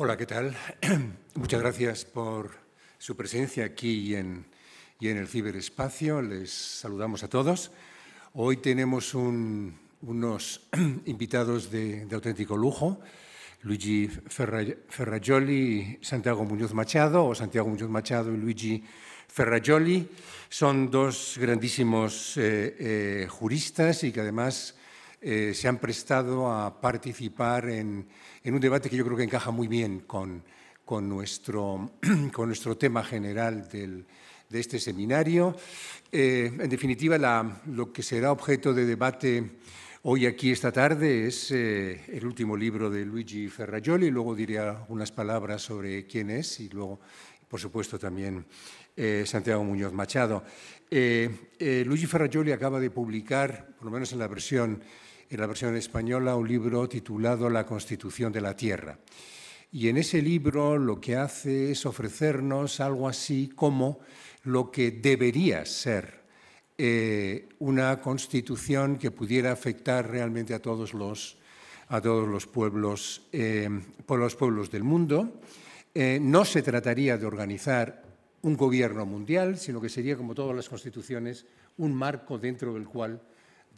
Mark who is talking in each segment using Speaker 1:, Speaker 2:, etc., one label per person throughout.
Speaker 1: Hola, ¿qué tal? Muchas gracias por su presencia aquí y en, el ciberespacio. Les saludamos a todos. Hoy tenemos unos invitados de, auténtico lujo. Luigi Ferragioli y Santiago Muñoz Machado, o Santiago Muñoz Machado y Luigi Ferragioli, son dos grandísimos eh, eh, juristas y que además eh, se han prestado a participar en, un debate que yo creo que encaja muy bien con, nuestro, con nuestro, tema general de este seminario. Eh, en definitiva, lo que será objeto de debate hoy aquí esta tarde es eh, el último libro de Luigi Ferrajoli. Luego diré unas palabras sobre quién es y luego, por supuesto, también Santiago Muñoz Machado. Luigi Ferrajoli acaba de publicar, por lo menos en la versión en la versión española un libro titulado La Constitución de la Tierra. Y en ese libro lo que hace es ofrecernos algo así como lo que debería ser eh, una constitución que pudiera afectar realmente a todos los, a todos los pueblos, eh, por los pueblos del mundo. Eh, no se trataría de organizar un gobierno mundial, sino que sería, como todas las constituciones, un marco dentro del cual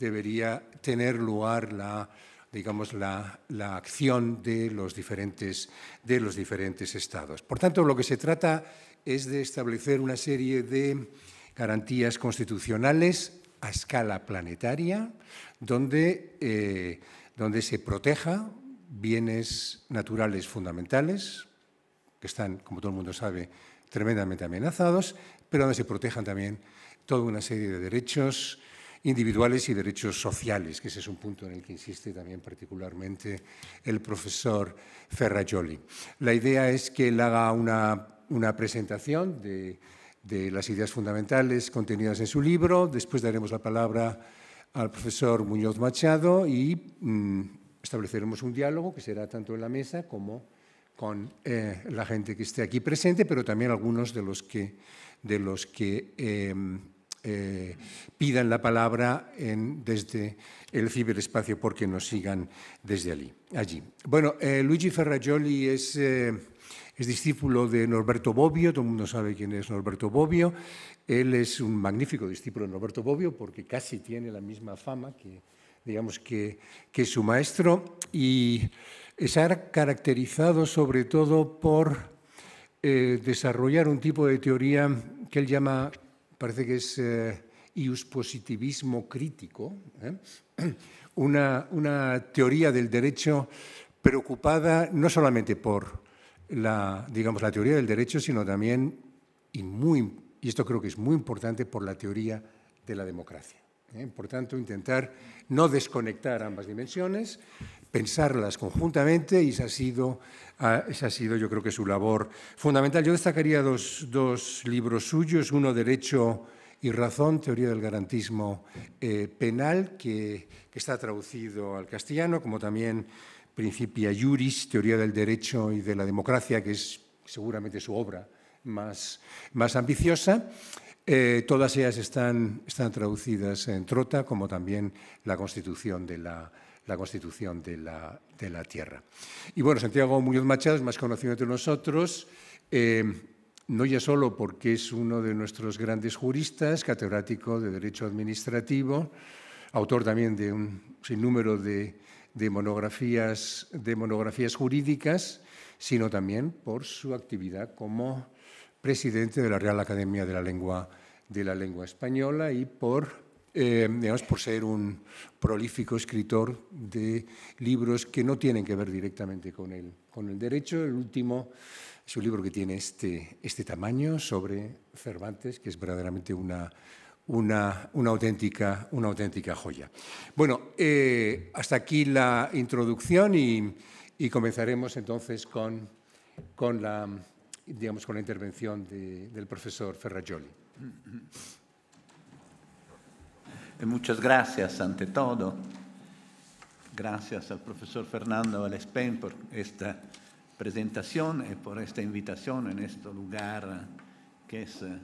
Speaker 1: debería tener lugar la, digamos, la, acción de los, diferentes, de los diferentes estados. Por tanto, lo que se trata es de establecer una serie de garantías constitucionales a escala planetaria, donde, eh, donde se proteja bienes naturales fundamentales, que están, como todo el mundo sabe, tremendamente amenazados, pero donde se protejan también toda una serie de derechos individuales y derechos sociales, que ese es un punto en el que insiste también particularmente el profesor Ferrajoli. La idea es que él haga una, una presentación de, de las ideas fundamentales contenidas en su libro, después daremos la palabra al profesor Muñoz Machado y mm, estableceremos un diálogo que será tanto en la mesa como con eh, la gente que esté aquí presente, pero también algunos de los que, de los que em, eh, pidan la palabra desde el ciberespacio porque nos sigan desde allí. allí. Bueno, eh, Luigi Ferrajoli eh, es, discípulo de Norberto Bobbio, todo el mundo sabe quién es Norberto Bobbio. Él es un magnífico discípulo de Norberto Bobbio porque casi tiene la misma fama que, digamos, que, que su maestro y se caracterizado sobre todo por desarrollar un tipo de teoría que él llama parece que es eh, ius positivismo crítico, ¿eh? una, teoría del derecho preocupada no solamente por la, digamos, la teoría del derecho, sino también, y, muy, y esto creo que es muy importante, por la teoría de la democracia. ¿eh? Por tanto, intentar no desconectar ambas dimensiones, pensarlas conjuntamente y esa ha sido, ah, esa ha sido yo creo que su labor fundamental. Yo destacaría dos, dos libros suyos, uno Derecho y Razón, Teoría del Garantismo eh, Penal, que, está traducido al castellano, como también Principia Juris, Teoría del Derecho y de la Democracia, que es seguramente su obra más, más ambiciosa. Eh, todas ellas están, están traducidas en Trota, como también la Constitución de la la constitución de la, de la tierra. Y bueno, Santiago Muñoz Machado es más conocido entre nosotros. Eh, no ya solo porque es uno de nuestros grandes juristas, catedrático de Derecho Administrativo, autor también de un sinnúmero de, de, monografías, de monografías jurídicas, sino también por su actividad como presidente de la Real Academia de la Lengua, de la Lengua Española y por eh, digamos, por ser un prolífico escritor de libros que no tienen que ver directamente con el, con el derecho. El último es un libro que tiene este, este tamaño sobre Cervantes, que es verdaderamente una, una, una, auténtica, una auténtica joya. Bueno, eh, hasta aquí la introducción y, comenzaremos entonces con, con, la, digamos, con la intervención del profesor Ferrajoli.
Speaker 2: Mm, mm. Muchas gracias ante todo. Gracias al profesor Fernando Alespén por esta presentación y por esta invitación en este lugar eh, que es eh,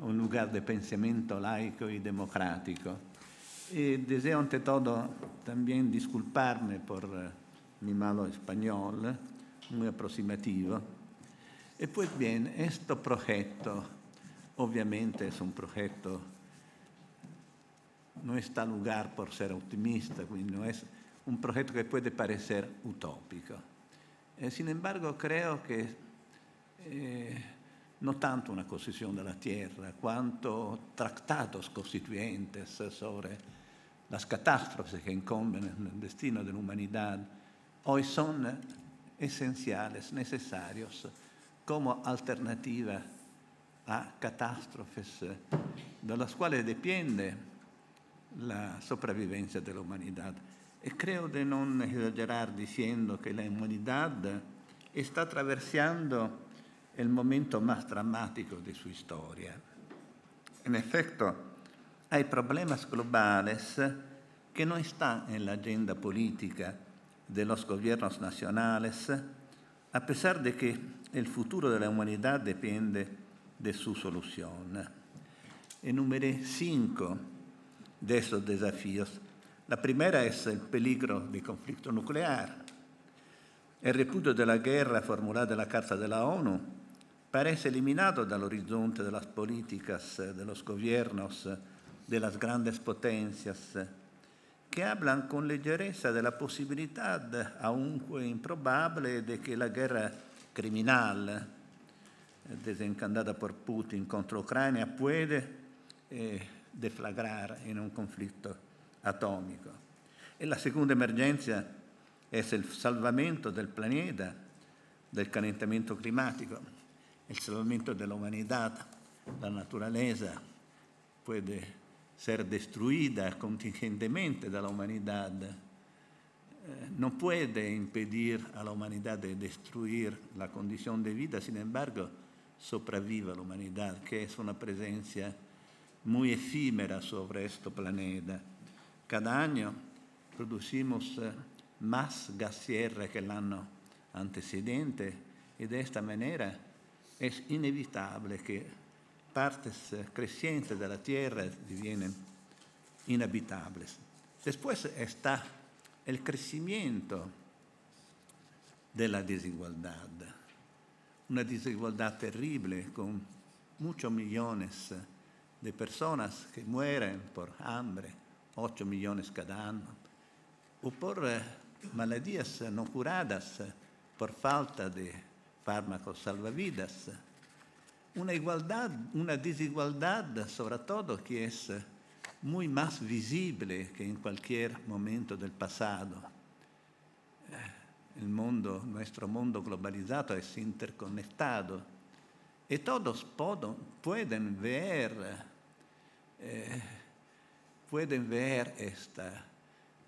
Speaker 2: un lugar de pensamiento laico y democrático. Y deseo ante todo también disculparme por eh, mi malo español, muy aproximativo. Y pues bien, este proyecto obviamente es un proyecto no está lugar por ser optimista, quindi no es un proyecto que puede parecer utópico. Eh, sin embargo, creo que eh, no tanto una concesión de la tierra, cuanto tratados constituyentes sobre las catástrofes que incomben en el destino de la humanidad, hoy son esenciales, necesarios, como alternativa a catástrofes de las cuales depende la sopravvivenza de la humanidad. Y creo de no exagerar diciendo que la humanidad está atravesando el momento più drammatico de sua storia. In effetti, hay problemi globali che non están nell'agenda politica dei governi nazionali, a pesar di che il futuro de la humanidad depende de su solución. Enumeré cinco de esos desafíos. La primera es el peligro de conflicto nuclear. El repudio de la guerra formulada en la Carta de la ONU parece eliminado del horizonte de las políticas eh, de los gobiernos eh, de las grandes potencias eh, que hablan con de la posibilidad aunque improbable de que la guerra criminal desencantada por Putin contra Ucrania puede deflagrare in un conflitto atomico. E la seconda emergenza è il salvamento del pianeta del calentamento climatico, il salvamento dell'umanità, la naturaleza può essere destruita contingentemente dall'umanità. Eh, non può impedire all'umanità di destruire la condizione di vita, sin embargo sopravvive l'umanità, che è una presenza muy efímera sobre este planeta. Cada año producimos eh, más gas sierra que el año antecedente y de esta manera es inevitable que partes eh, crecientes de la Tierra divienen inhabitables. Después está el crecimiento de la desigualdad, una desigualdad terrible con muchos millones de eh, de personas que mueren por hambre, 8 millones cada año, o por eh, eh, no curadas eh, por falta de fármacos salvavidas. Una, igualdad, una desigualdad sobre todo que es muy más visible que en cualquier momento del pasado. El mundo, nuestro mundo globalizado es interconectado y todos pueden ver eh, pueden ver esta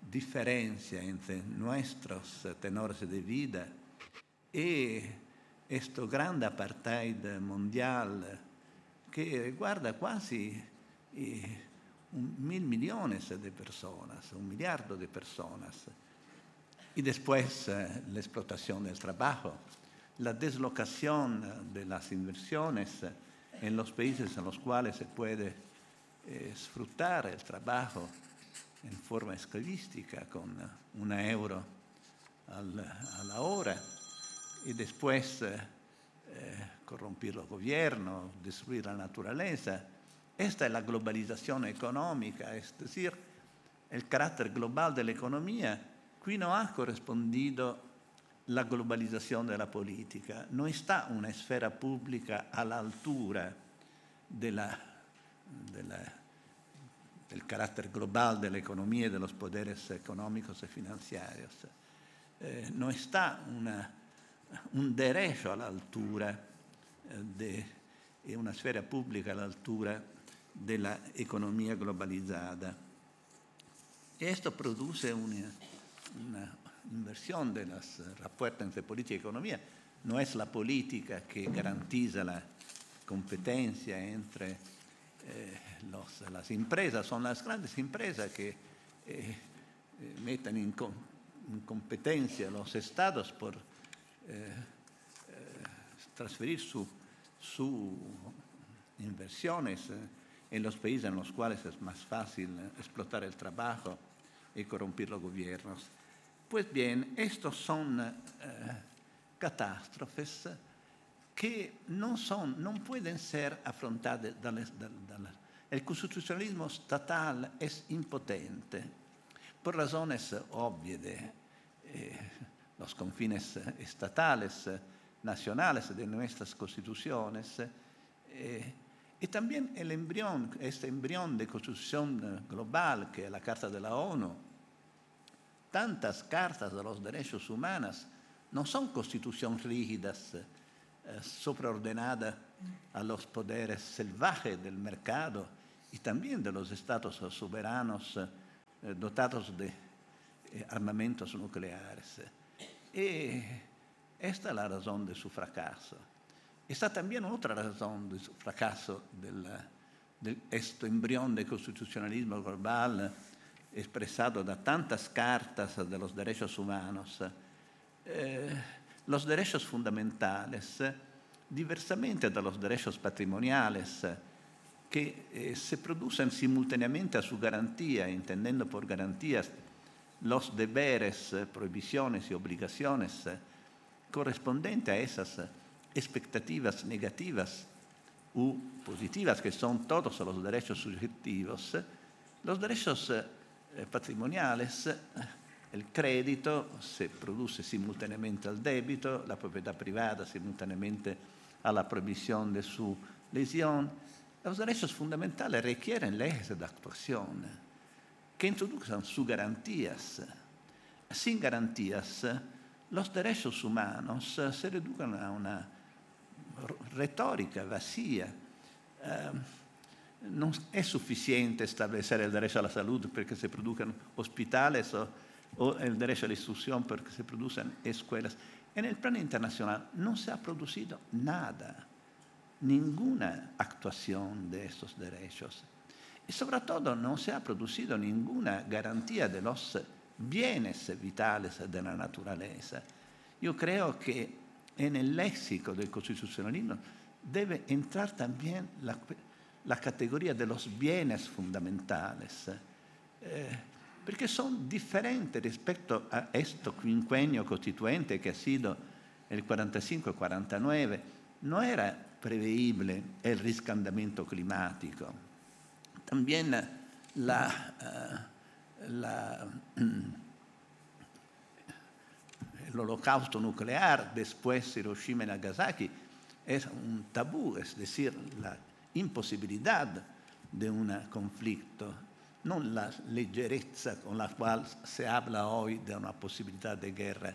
Speaker 2: diferencia entre nuestros eh, tenores de vida y este gran apartheid mundial que guarda casi eh, mil millones de personas, un miliardo de personas. Y después la explotación del trabajo, la deslocación de las inversiones en los países en los cuales se puede eh, sfruttare il lavoro in forma esclavística con un euro al, a la hora y después eh, corrompir los gobiernos, destruir la naturaleza. Questa è la globalizzazione economica, è decir, il carattere globale dell'economia. Qui non ha correspondido la globalizzazione della politica, non sta una sfera pubblica all'altura della della, del carattere globale dell'economia e dello spoderes economico e finanziario. Eh, non sta una, un derecho all'altura eh, de, e una sfera pubblica all'altura dell'economia globalizzata. E questo produce una, una del rapporto las rapporti entre política y economía. No es la politica che garantisce la competenza entre Eh, las empresas, son las grandes empresas que eh, eh, meten en, competencia en, competencia los estados por transferir sus inversiones en los países en los cuales es más fácil explotar el trabajo y corrompir los gobiernos. Pues bien, estos son catástrofes que no pueden ser pueden el constitucionalismo estatal es impotente por razones obvias de eh, los confines estatales, nacionales de nuestras constituciones, eh, y también el embrión, este embrión de constitución global que es la Carta de la ONU. Tantas cartas de los derechos humanos no son constituciones rígidas, Eh, sobreordenada a los poderes salvajes del mercado y también de los estados soberanos eh, dotados de eh, armamentos nucleares. Y esta es la razón de su fracaso. Está también otra razón de su fracaso del, de este embrión de constitucionalismo global expresado da tantas cartas de los derechos humanos. Eh, los derechos fundamentales, diversamente da los derechos patrimoniales, que eh, se producen simultáneamente a su garantía, intendendo por garantías los deberes, prohibiciones y obligaciones correspondientes a esas expectativas negativas u positivas, que son todos los derechos subjetivos, los derechos eh, patrimoniales il credito, si produce simultaneamente al debito, la proprietà privata simultaneamente alla proibizione de su lesione. Los derechos fundamentales requieren leyes de actuación que introduzcan sus garantías. Sin garantías, los derechos humanos si riducono a una retorica vacia. Eh, non è sufficiente stabilire il diritto alla salute perché si producano ospitali o o el derecho a la instrucción porque se producen escuelas. En el plano internacional no se ha producido nada, ninguna actuación de estos derechos. Y sobre todo no se ha producido ninguna garantía de los bienes vitales de la naturaleza. Yo creo que en el léxico del constitucionalismo debe entrar también la, categoría de los bienes fundamentales. Eh, perché sono differenti rispetto a questo quinquennio costituente che ha sido il 45-49, non era prevedibile il riscaldamento climatico. También la, la, eh, mm, eh, l'olocausto nucleare, dopo Hiroshima e Nagasaki è un tabù, è decir, la impossibilità di un conflitto non la leggerezza con la quale si parla oggi di una possibilità di guerra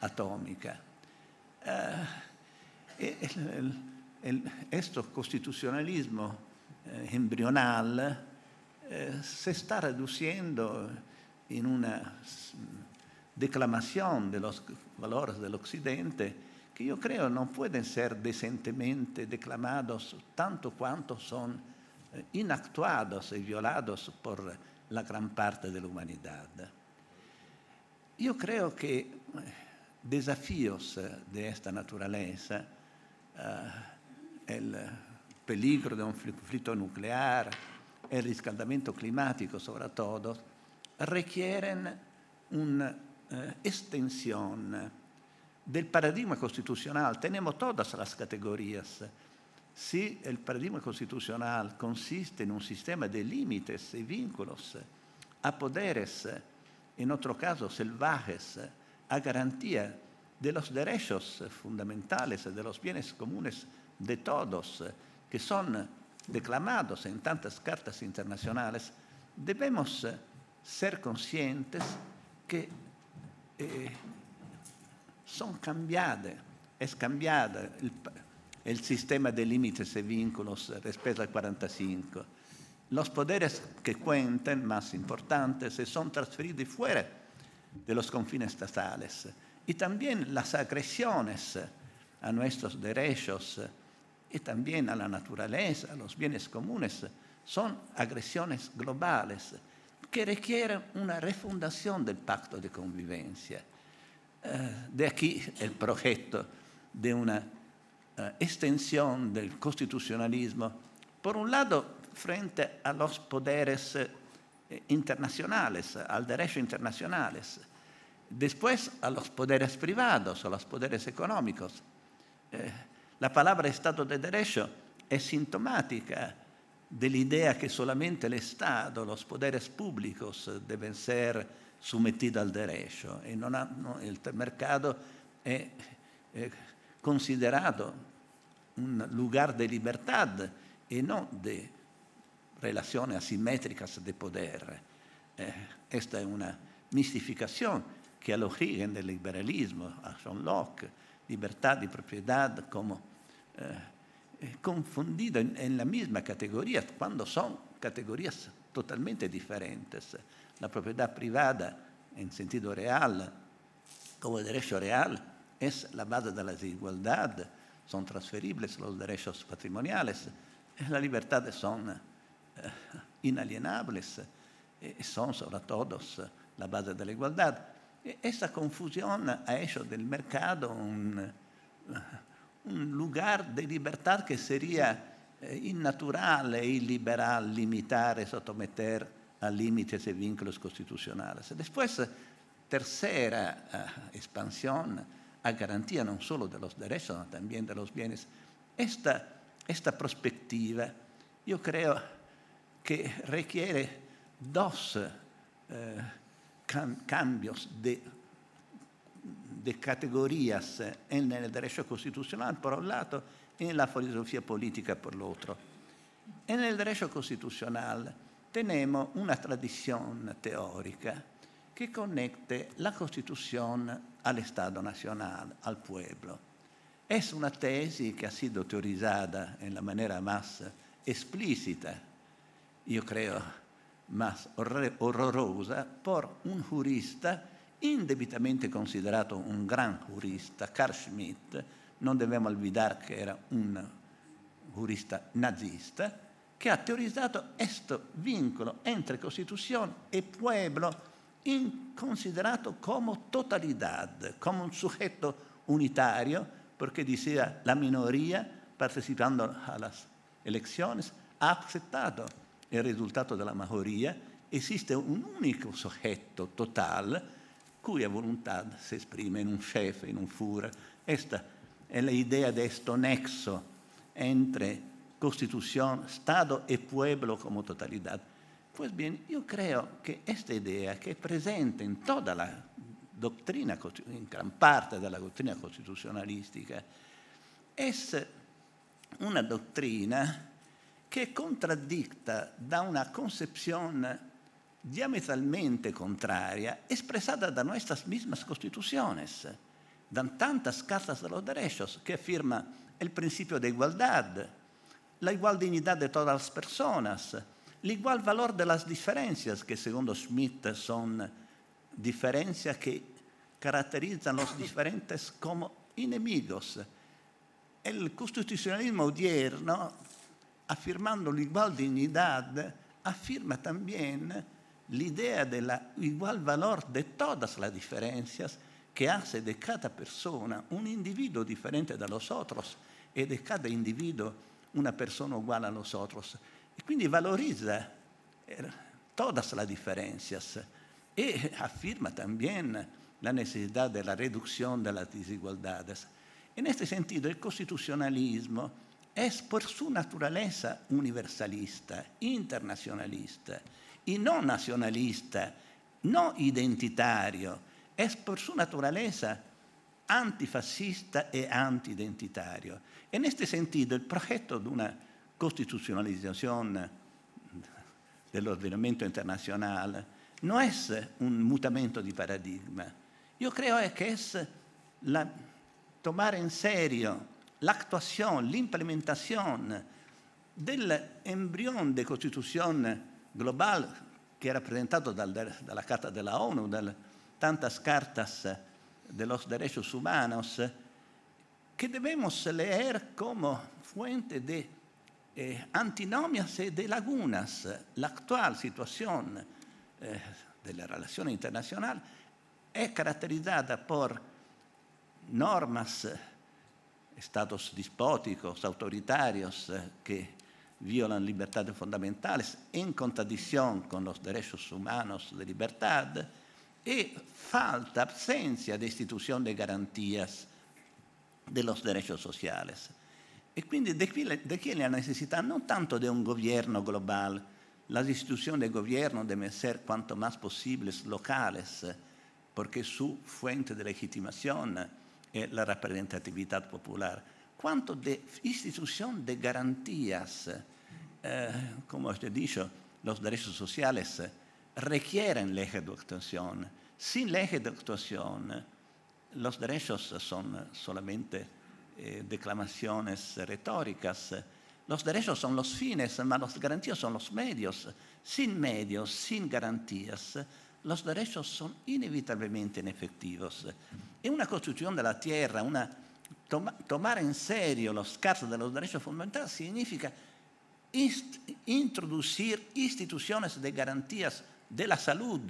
Speaker 2: atomica. Questo costituzionalismo eh, embrionale eh, si sta riducendo in una declamazione dei valori dell'Occidente che io credo non può essere decentemente declamato tanto quanto sono inactuados e violados por la gran parte de Io credo che creo di eh, desafíos eh, de esta naturaleza, eh, el peligro di un conflitto nucleare, il riscaldamento climatico soprattutto, todo, requieren una extensión del paradigma constitucional. Tenemos todas las categorías Si el paradigma constitucional consiste en un sistema de límites y vínculos a poderes, en otro caso salvajes, a garantía de los derechos fundamentales, de los bienes comunes de todos, que son declamados en tantas cartas internacionales, debemos ser conscientes que eh, son cambiadas, es cambiada el sistema de límites eh, y vínculos respecto al 45. Los poderes que cuenten, más importantes, se eh, son transferidos fuera de los confines estatales. Y también las agresiones eh, a nuestros derechos y también a la naturaleza, a los bienes comunes, son agresiones globales que requieren una refundación del pacto de convivencia. de aquí el proyecto de una eh, extensión del costituzionalismo, por un lado frente a los poderes eh, internacionales, al derecho internacionales, después a los poderes privados, a los poderes económicos. Eh, la palabra Estado de Derecho è sintomatica dell'idea che solamente Estado, los poderes públicos, eh, deben ser sometidos al derecho e non ha, no, il mercato è, è eh, considerato un lugar de libertad e non de relaciones asimétricas de poder. Eh, è es una mistificazione che al origen del liberalismo, a John Locke, libertà di propiedad come eh, eh confundida en, en, la misma categoría, cuando son categorías totalmente differenti. La propiedad privata, in senso real, come derecho real, è la base della la son transferibles los derechos patrimoniales, las libertades son eh, inalienables, eh, son sobre todo eh, la base de la igualdad. E, esa confusión ha hecho del mercado un, lugar de libertad que sería innaturale, iliberal, limitar y someter a límites y vínculos constitucionales. Después, tercera expansión, a garantía non solo de los derechos, sino también de los bienes. Esta, esta perspectiva yo creo que requiere dos eh, cam cambios de, de, categorías en el derecho constitucional por un lato, e nella filosofia politica, per l'altro. el otro. En el derecho constitucional tenemos una tradizione teorica che conecta la Constitución al nazionale, al pueblo. È una tesi che ha sido teorizzata en la manera más explícita, yo creo, más horrorosa, por un jurista indebitamente considerato un gran jurista, Carl Schmitt, non dobbiamo olvidare che era un giurista nazista, che ha teorizzato questo vincolo entre Costituzione e pueblo considerado come totalidad, come un sujeto unitario, porque decía la minoría partecipando a las elecciones ha aceptado il risultato della maggioria, esiste existe un único sujeto total cuya volontà si esprime in un jefe, in un fura. Questa è la idea de este nexo entre Costituzione, Stato e pueblo come totalità. Pues bien, io creo che questa idea che è presente in tutta la dottrina, in gran parte della dottrina costituzionalistica, è una dottrina che è contraddicta da una concezione diametralmente contraria espresada da nostre mismas costituzioni, da tantas cartas de los derechos che afferma il principio di igualdad, la igual dignidad de todas las personas, l'igual valor de las diferencias, que secondo Smith sono differenze che caratterizzano los diferentes come enemigos. Il constitucionalismo odierno, afirmando la igual dignidad, afirma también la idea de la igual valor de todas las diferencias que hace de cada persona un individuo diferente de los otros e de cada individuo una persona uguale a los otros. E quindi valorizza eh, todas las diferencias e afferma también la necessità della la delle de las desigualdades. En este sentido, el constitucionalismo es por su naturaleza universalista, internazionalista e non nazionalista, non identitario, è per sua naturalezza antifascista e antidentitario. In questo senso il progetto di una costitucionalización del ordenamiento internacional no es un mutamento di paradigma. Io credo che es la, tomar in serio la actuación, la implementación del embrión de constitución global que era presentado dal, dalla Carta della ONU, da tantas cartas de los derechos humanos, que debemos leer como fuente di Eh, antinomias y e de lagunas. La actual situación eh, de la relación internacional es caracterizada por normas, eh, estados dispóticos, autoritarios, que violan libertades fundamentales en contradicción con los derechos humanos de libertad y falta, ausencia de institución de garantías de los derechos sociales. Y e quindi da de da la necesidad? No tanto de un gobierno global. las instituciones de gobierno deben ser cuanto más posibles locales, porque su fuente de legitimación es la representatividad popular. quanto de instituciones de garantías, como eh, come ho dicho, los derechos sociales requieren leyes de actuación. Sin leyes de actuación, los derechos son solamente eh, declamaciones retóricas. Los derechos son los fines, pero las garantías son los medios. Sin medios, sin garantías, los derechos son inevitablemente inefectivos. Y una construcción de la tierra, una, tomar en serio los casos de los derechos fundamentales significa introducir instituciones de garantías de la salud.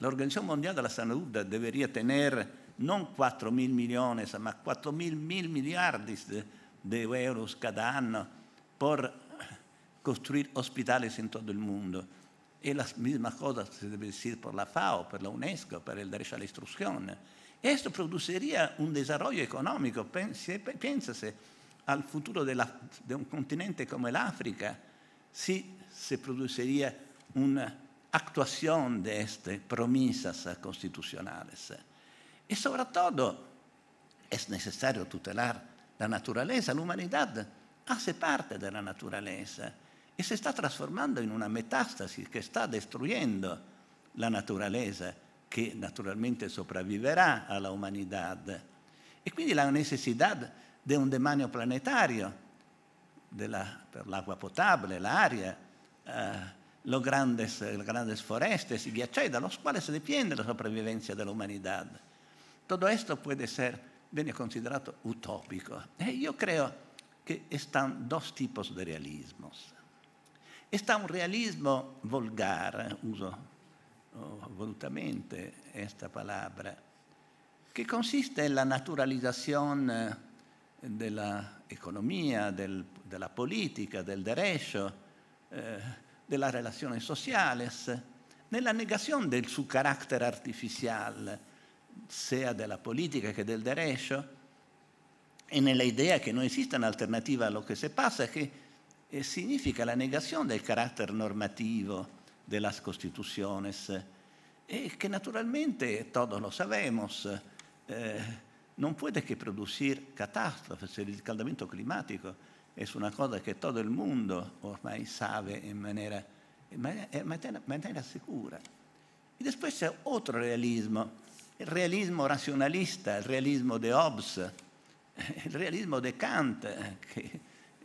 Speaker 2: La Organización Mundial de la Salud debería tener non 4 mil millones, ma 4 mil, mil miliardos de, de, euros cada año por construir hospitales en todo el mundo. Y las mismas cosas se debe decir por la FAO, per la UNESCO, per il derecho a la instrucción. Esto produciría un desarrollo económico. Piénsase al futuro di de un continente come l'Africa África, si se produciría una actuación de estas promesas constitucionales. E soprattutto è necessario tutelare la naturaleza. l'umanità humanidad hace parte della la naturaleza y se está transformando en una metastasi che sta distruggendo la naturaleza, che naturalmente sopravviverà alla umanità. E quindi la necessità di un demanio planetario, de per l'acqua potabile, l'aria, eh, le grandi foreste, i ghiacciai, dallo quale si depende la sopravvivenza dell'umanità. Todo esto puede ser bien considerado utópico. Eh, yo creo que están dos tipos de realismos. Está un realismo vulgar, uso volutamente questa parola, che consiste nella naturalizzazione eh, della economia, del, della politica, del derecho, eh, della relazione sociale, nella negazione del suo carattere artificiale, sia della politica che del derecho, e nell'idea che non esiste un'alternativa a lo che si passa, che eh, significa la negazione del carattere normativo della Costituzione, e che naturalmente, todos lo sabemos, eh, non può che producir catastrofe, se il riscaldamento climatico è una cosa che tutto il mondo ormai sa in maniera, in maniera, in maniera sicura. E poi c'è altro realismo, el realismo racionalista, el realismo de Hobbes, el realismo de Kant, que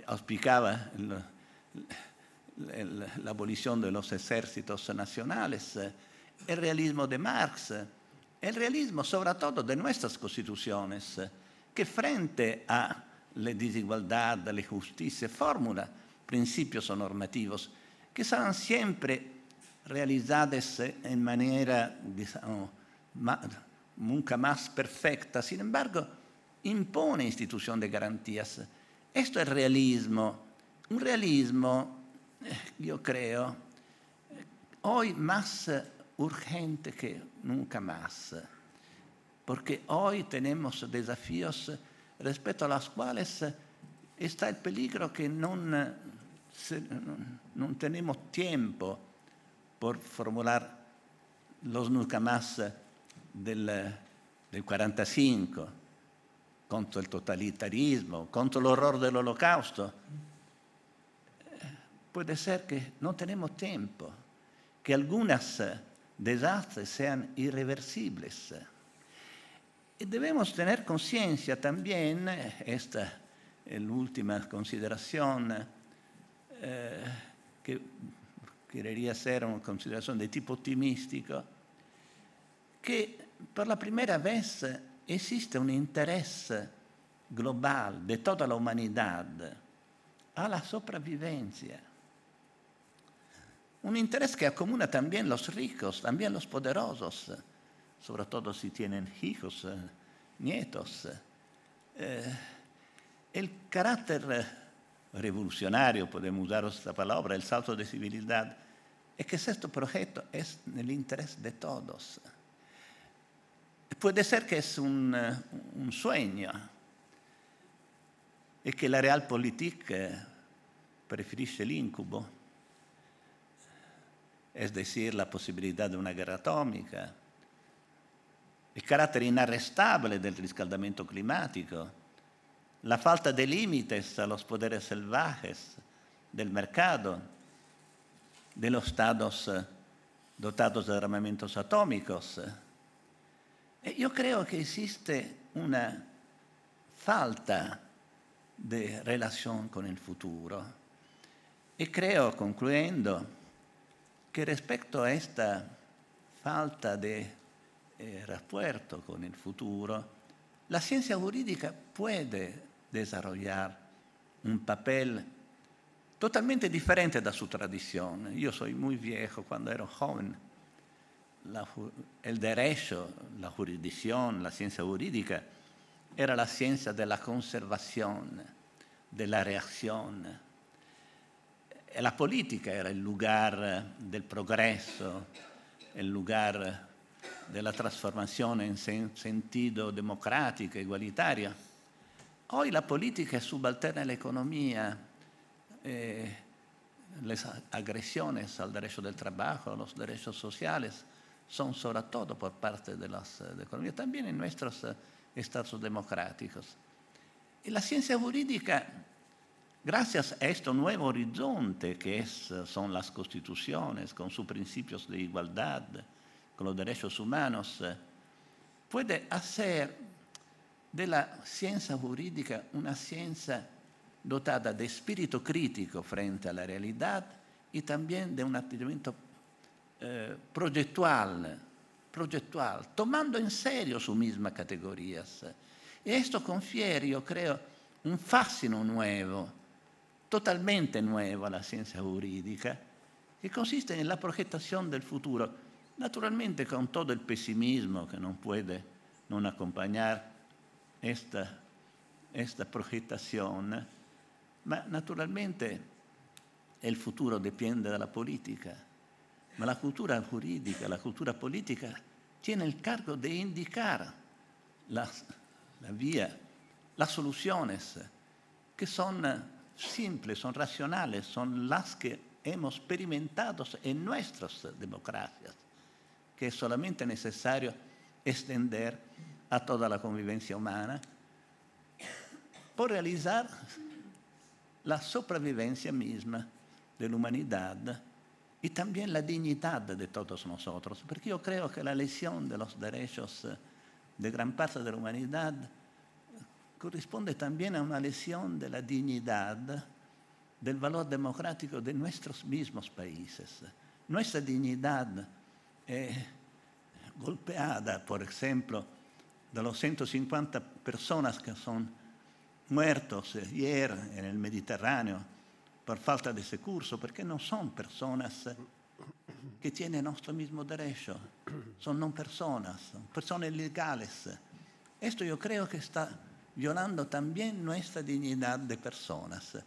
Speaker 2: auspicaba la abolición de los ejércitos nacionales, el realismo de Marx, el realismo sobre todo de nuestras constituciones, que frente a la desigualdad, la justicia, formula principios o normativos que serán siempre realizados en manera, nunca más perfecta. Sin embargo, impone institución de garantías. Esto es realismo. Un realismo, eh, yo creo, hoy más eh, urgente que nunca más. Porque hoy tenemos desafíos eh, respecto a los cuales está el peligro que no, no tenemos tiempo por formular los nunca más del, 1945, contro il totalitarismo, contro l'orrore dell'olocausto. Eh, può essere che non abbiamo tempo, che alcuni disastri siano irreversibili. E dobbiamo tener conciencia también, esta es la última consideración, eh, que quería ser una considerazione di tipo ottimistico, che Por la primera vez existe un interés global de toda la humanidad a la sobrevivencia. Un interés que acomuna también los ricos, también los poderosos, sobre todo si tienen hijos, nietos. Eh, el carácter revolucionario, podemos usar esta palabra, el salto de civilidad, es que este proyecto es en el interés de todos. puede ser que es un, un sueño e che la realpolitik eh, preferisce l'incubo, es decir, la possibilità di una guerra atomica, il carattere inarrestabile del riscaldamento climatico, la falta di limiti a los poderes salvajes del mercato, de los estados eh, dotados de armamentos atómicos, eh, e io credo che esiste una falta di relazione con il futuro. E credo, concludendo, che rispetto a questa falta di eh, rapporto con il futuro, la ciencia giuridica può desarrollar un papel totalmente diferente da sua tradizione. Io soy molto viejo, quando ero joven la, el derecho, la jurisdicción, la ciencia giuridica, era la ciencia della conservazione, della reazione. la reacción. Eh, la política era il lugar eh, del progresso, il lugar eh, della trasformazione in en sen sentido democrático, igualitario. Hoy la politica è subalterna all'economia, la economía. al derecho del lavoro, a los derechos sociales, son sobre todo por parte de las economía eh, economías, también en nuestros eh, estados democráticos. Y la ciencia jurídica, gracias a este nuevo horizonte que eh, son las constituciones, con sus principios de igualdad, con los derechos humanos, puede hacer de la ciencia jurídica una ciencia dotada de espíritu crítico frente a la realidad y también de un atendimiento eh, progettual, progettual, tomando in serio su misma categoria. E questo confiere, io creo, un fascino nuovo, totalmente nuovo alla la ciencia jurídica, que consiste nella progettazione del futuro, naturalmente con tutto il pesimismo che non può non accompagnare questa, esta progettazione, ma naturalmente il futuro dipende dalla politica ma la cultura giuridica, la cultura politica tiene il cargo di indicare la, la via, la soluzione, che sono simples, sono razionali, sono le che abbiamo sperimentato in nostre democrazie, che è solamente necessario estendere a tutta la convivenza umana, per realizzare la sopravvivenza misma dell'umanità y también la dignidad de todos nosotros, porque yo creo que la lesión de los derechos eh, de gran parte de la humanidad corresponde también a una lesión de la dignidad, eh, del valor democrático de nuestros mismos países. Nuestra dignidad es golpeada, por ejemplo, de los 150 personas que son muertos eh, ayer en el Mediterráneo, por falta de ese curso, porque no son personas que tiene nuestro mismo derecho, son no personas, son personas legales. Esto yo creo que está violando también nuestra dignidad de personas.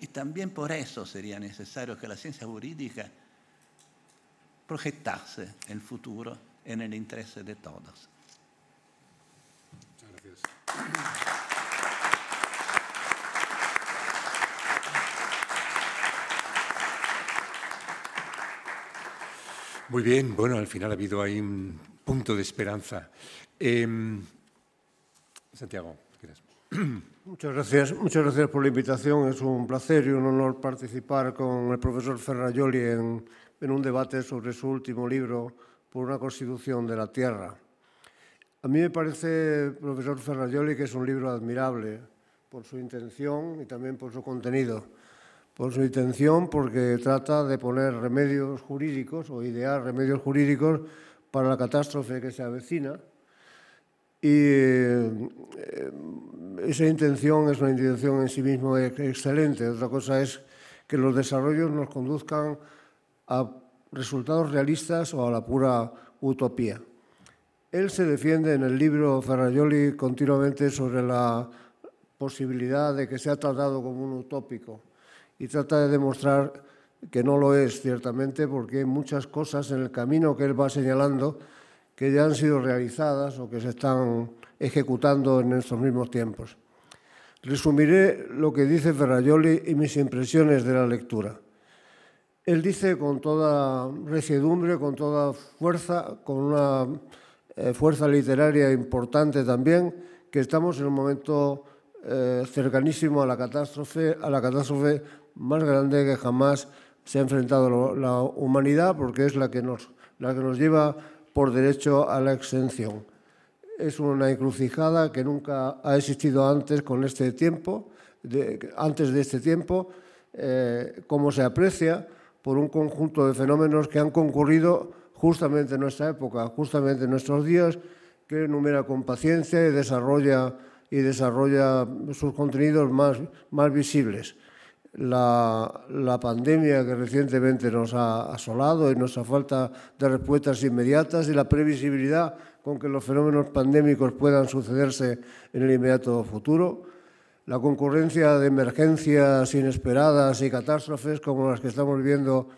Speaker 2: Y también por eso sería necesario que la ciencia jurídica proyectase el futuro en el interés de todos.
Speaker 1: Muy bien, bueno, al final ha habido ahí un punto de esperanza. Em, Santiago, gracias.
Speaker 3: Muchas gracias, muchas gracias por la invitación. Es un placer y un honor participar con el profesor Ferrayoli en, un debate sobre su último libro, Por una Constitución de la Tierra. A mí me parece, profesor Ferrayoli, que es un libro admirable por su intención y también por su contenido por su intención, porque trata de poner remedios jurídicos o idear remedios jurídicos para la catástrofe que se avecina. Y eh, esa intención es una intención en sí misma excelente. Otra cosa es que los desarrollos nos conduzcan a resultados realistas o a la pura utopía. Él se defiende en el libro Ferrajoli continuamente sobre la posibilidad de que sea tratado como un utópico y trata de demostrar que no lo es, ciertamente, porque hay muchas cosas en el camino que él va señalando que ya han sido realizadas o que se están ejecutando en estos mismos tiempos. Resumiré lo que dice Ferrajoli y mis impresiones de la lectura. Él dice con toda resiedumbre, con toda fuerza, con una eh, fuerza literaria importante también, que estamos en un momento eh, cercanísimo a la catástrofe, a la catástrofe más grande que jamás se ha enfrentado la humanidad porque es la que nos, lleva por derecho a la exención. Es una encrucijada que nunca ha existido antes con este tiempo, de, antes de este tiempo, eh, como se aprecia por un conjunto de fenómenos que han concurrido justamente en nuestra época, justamente en nuestros días, que enumera con paciencia y desarrolla, y desarrolla sus contenidos más visibles la, pandemia que recientemente nos ha asolado y nuestra falta de respuestas inmediatas y la previsibilidad con que los fenómenos pandémicos puedan sucederse en el inmediato futuro, la concurrencia de emergencias inesperadas y catástrofes como las que estamos viviendo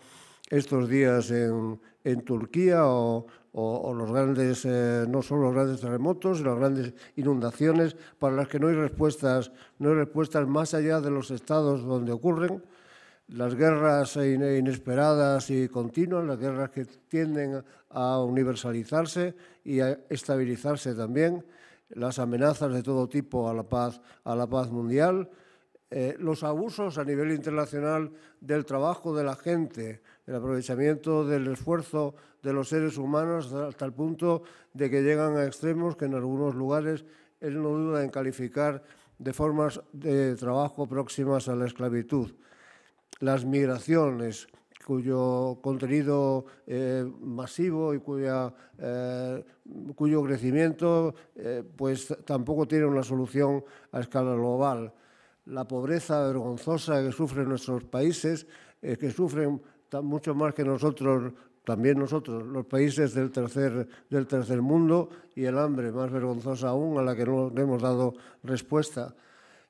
Speaker 3: estos días en, Turquía o, los grandes, eh, no solo los grandes terremotos, las grandes inundaciones para las que no hay respuestas, no hay respuestas más allá de los estados donde ocurren, las guerras inesperadas y continuas, las guerras que tienden a universalizarse y a estabilizarse también, las amenazas de todo tipo a la paz, a la paz mundial, eh, los abusos a nivel internacional del trabajo de la gente, el aprovechamiento del esfuerzo de los seres humanos hasta el punto de que llegan a extremos que en algunos lugares él no duda en calificar de formas de trabajo próximas a la esclavitud. Las migraciones, cuyo contenido eh, masivo y eh, cuyo crecimiento eh, pues tampoco tiene una solución a escala global. La pobreza vergonzosa que sufren nuestros países, que sufren mucho más que nosotros, también nosotros, los países del tercer, del tercer mundo y el hambre, más vergonzosa aún, a la que no hemos dado respuesta.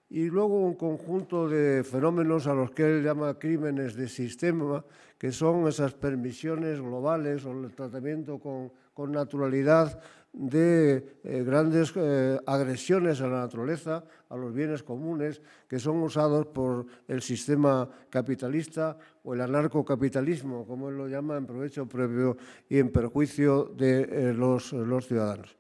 Speaker 3: Y luego un conjunto de fenómenos a los que él llama crímenes de sistema, que son esas permisiones globales o el tratamiento con, con naturalidad de eh, grandes eh, agresiones a la naturaleza, a los bienes comunes, que son usados por el sistema capitalista o el anarcocapitalismo, como él lo llama, en provecho propio y en perjuicio de eh, los, ciudadanos.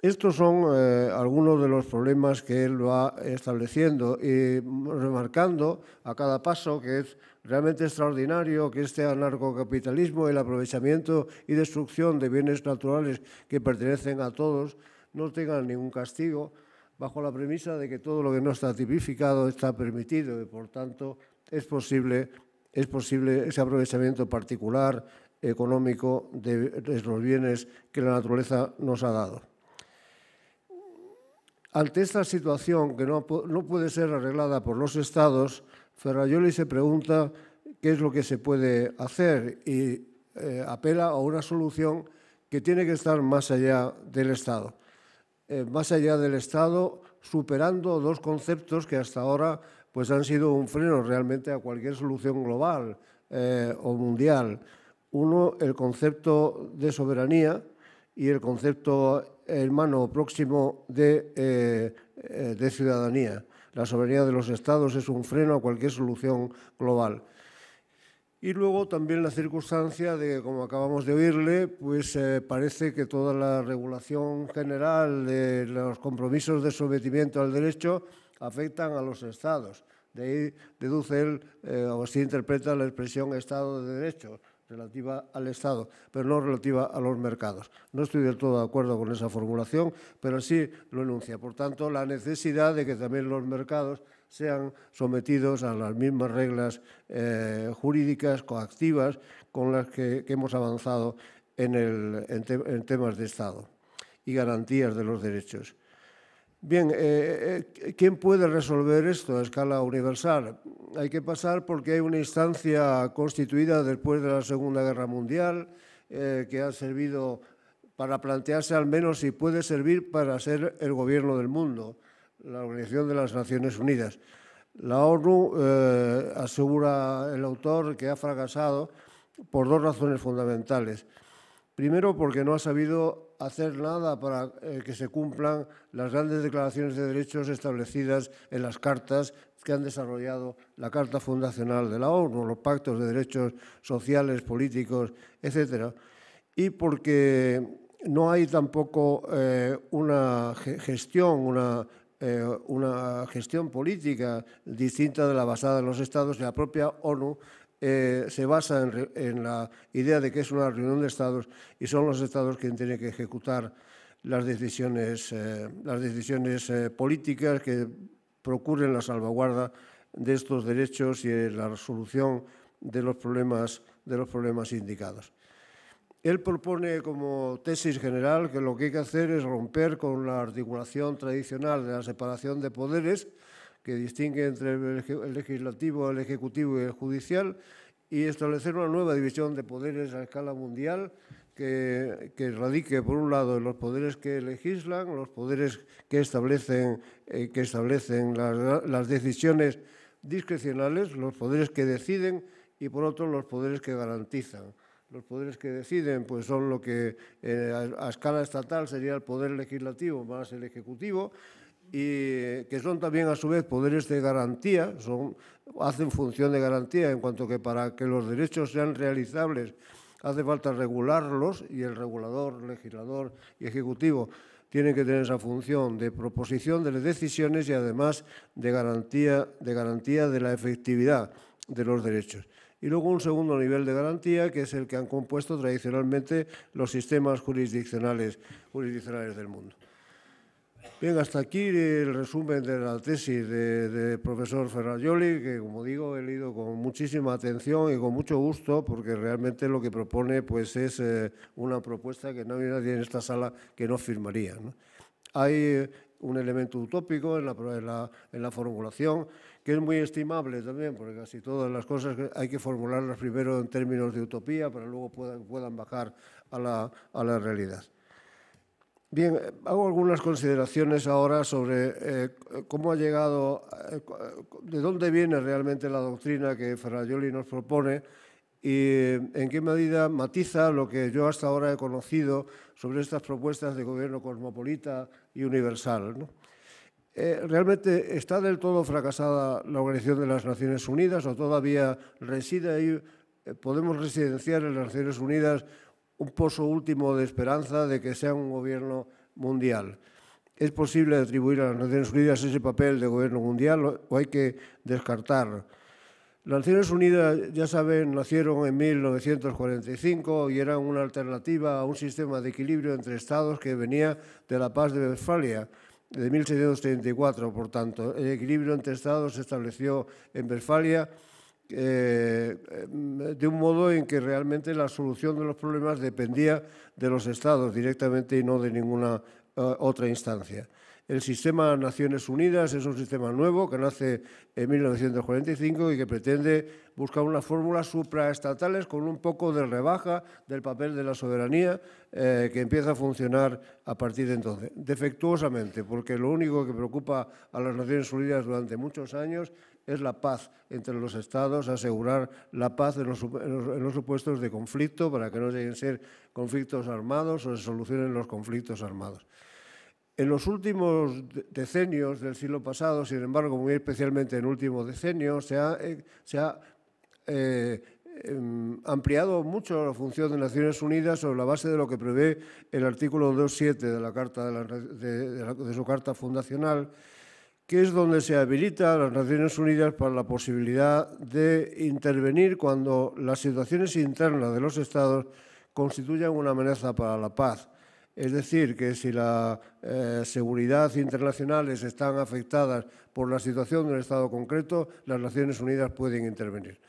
Speaker 3: Estos son algunos de los problemas que él va estableciendo y remarcando a cada paso, que es realmente extraordinario que este anarcocapitalismo, el aprovechamiento y destrucción de bienes naturales que pertenecen a todos, no tengan ningún castigo, bajo la premisa de que todo lo que no está tipificado está permitido y, por tanto, es posible, ese aprovechamiento particular, económico, de, los bienes que la naturaleza nos ha dado. Ante esta situación que no, no puede ser arreglada por los estados, Ferrayoli se pregunta qué es lo que se puede hacer y eh, apela a una solución que tiene que estar más allá del Estado. Eh, más allá del Estado, superando dos conceptos que hasta ahora pues, han sido un freno realmente a cualquier solución global eh, o mundial. Uno, el concepto de soberanía y el concepto hermano próximo de ciudadanía. La soberanía de los estados es un freno a cualquier solución global. Y luego también la circunstancia de, como acabamos de oírle, pues eh, parece que toda la regulación general de los compromisos de sometimiento al derecho afectan a los estados. De ahí deduce él, eh, o así interpreta la expresión Estado de Derecho relativa al Estado, pero no relativa a los mercados. No estoy del todo de acuerdo con esa formulación, pero sí lo enuncia. Por tanto, la necesidad de que también los mercados sean sometidos a las mismas reglas eh, jurídicas coactivas con las que, hemos avanzado en temas de Estado y garantías de los derechos. Bien, eh, eh, eh, ¿quién puede resolver esto a escala universal? Hay que pasar porque hay una instancia constituida después de la Segunda Guerra Mundial que ha servido para plantearse al menos si puede servir para ser el gobierno del mundo, la Organización de las Naciones Unidas. La ONU asegura el autor que ha fracasado por dos razones fundamentales. Primero, porque no ha sabido hacer nada para eh, que se cumplan las grandes declaraciones de derechos establecidas en las cartas que han desarrollado la Carta Fundacional de la ONU, los pactos de derechos sociales, políticos, etc. Y porque no hay tampoco eh, una gestión, una eh, una gestión política distinta de la basada en los estados y la propia ONU eh, se basa en, la idea de que es una reunión de estados y son los estados quienes tienen que ejecutar las decisiones, eh, eh, políticas que procuren la salvaguarda de estos derechos y la resolución de los de los problemas indicados. Él propone como tesis general que lo que hay que hacer es romper con la articulación tradicional de la separación de poderes, que distingue entre el legislativo, el ejecutivo y el judicial, y establecer una nueva división de poderes a escala mundial que, radique, por un lado, en los poderes que legislan, los poderes que establecen, eh, que establecen las, decisiones discrecionales, los poderes que deciden y, por otro, los poderes que garantizan. Los poderes que deciden pues, son lo que eh, a, a, escala estatal sería el poder legislativo más el ejecutivo y que son también a su vez poderes de garantía, son, hacen función de garantía en cuanto que para que los derechos sean realizables hace falta regularlos y el regulador, legislador y ejecutivo tienen que tener esa función de proposición de las decisiones y además de garantía, de garantía de la efectividad de los derechos. Y luego un segundo nivel de garantía, que es el que han compuesto tradicionalmente los sistemas jurisdiccionales, jurisdiccionales del mundo. Bien, hasta aquí el resumen de la tesis del profesor Ferraglioli, que como digo he leído con muchísima atención y con mucho gusto, porque realmente lo que propone pues, es eh, una propuesta que no hay nadie en esta sala que no firmaría. Hay eh, un elemento utópico en la, en, la, en la, formulación, que es muy estimable también, porque casi todas las cosas hay que formularlas primero en términos de utopía para luego puedan, puedan bajar a la, a la realidad. Bien, hago algunas consideraciones ahora sobre eh, cómo ha llegado, eh, de dónde viene realmente la doctrina que Ferraioli nos propone y eh, en qué medida matiza lo que yo hasta ahora he conocido sobre estas propuestas de gobierno cosmopolita y universal. ¿Realmente está del todo fracasada la Organización de las Naciones Unidas o todavía reside ahí, podemos residenciar en las Naciones Unidas un pozo último de esperanza de que sea un gobierno mundial. ¿Es posible atribuir a las Naciones Unidas ese papel de gobierno mundial o hay que descartar? Las Naciones Unidas, ya saben, nacieron en 1945 y eran una alternativa a un sistema de equilibrio entre estados que venía de la paz de Westfalia de 1634. Por tanto, el equilibrio entre estados se estableció en Westfalia eh, eh, de un modo en que realmente la solución de los problemas dependía de los estados directamente y no de ninguna eh, otra instancia. El sistema Naciones Unidas es un sistema nuevo que nace en 1945 y que pretende buscar unas fórmulas supraestatales con un poco de rebaja del papel de la soberanía que empieza a funcionar a partir de entonces. Defectuosamente, porque lo único que preocupa a las Naciones Unidas durante muchos años es la paz entre los estados, asegurar la paz en los, supuestos de conflicto para que no lleguen a ser conflictos armados o se solucionen los conflictos armados. En los últimos decenios del siglo pasado, sin embargo, muy especialmente en el último decenio, se ha, eh, eh, em, ampliado mucho la función de Naciones Unidas sobre la base de lo que prevé el artículo 2.7 de, la carta de, de su Carta Fundacional, que es donde se habilita a las Naciones Unidas para la posibilidad de intervenir cuando las situaciones internas de los Estados constituyan una amenaza para la paz. Es decir, que si la eh, seguridad internacional están afectadas por la situación de un Estado concreto, las Naciones Unidas pueden intervenir.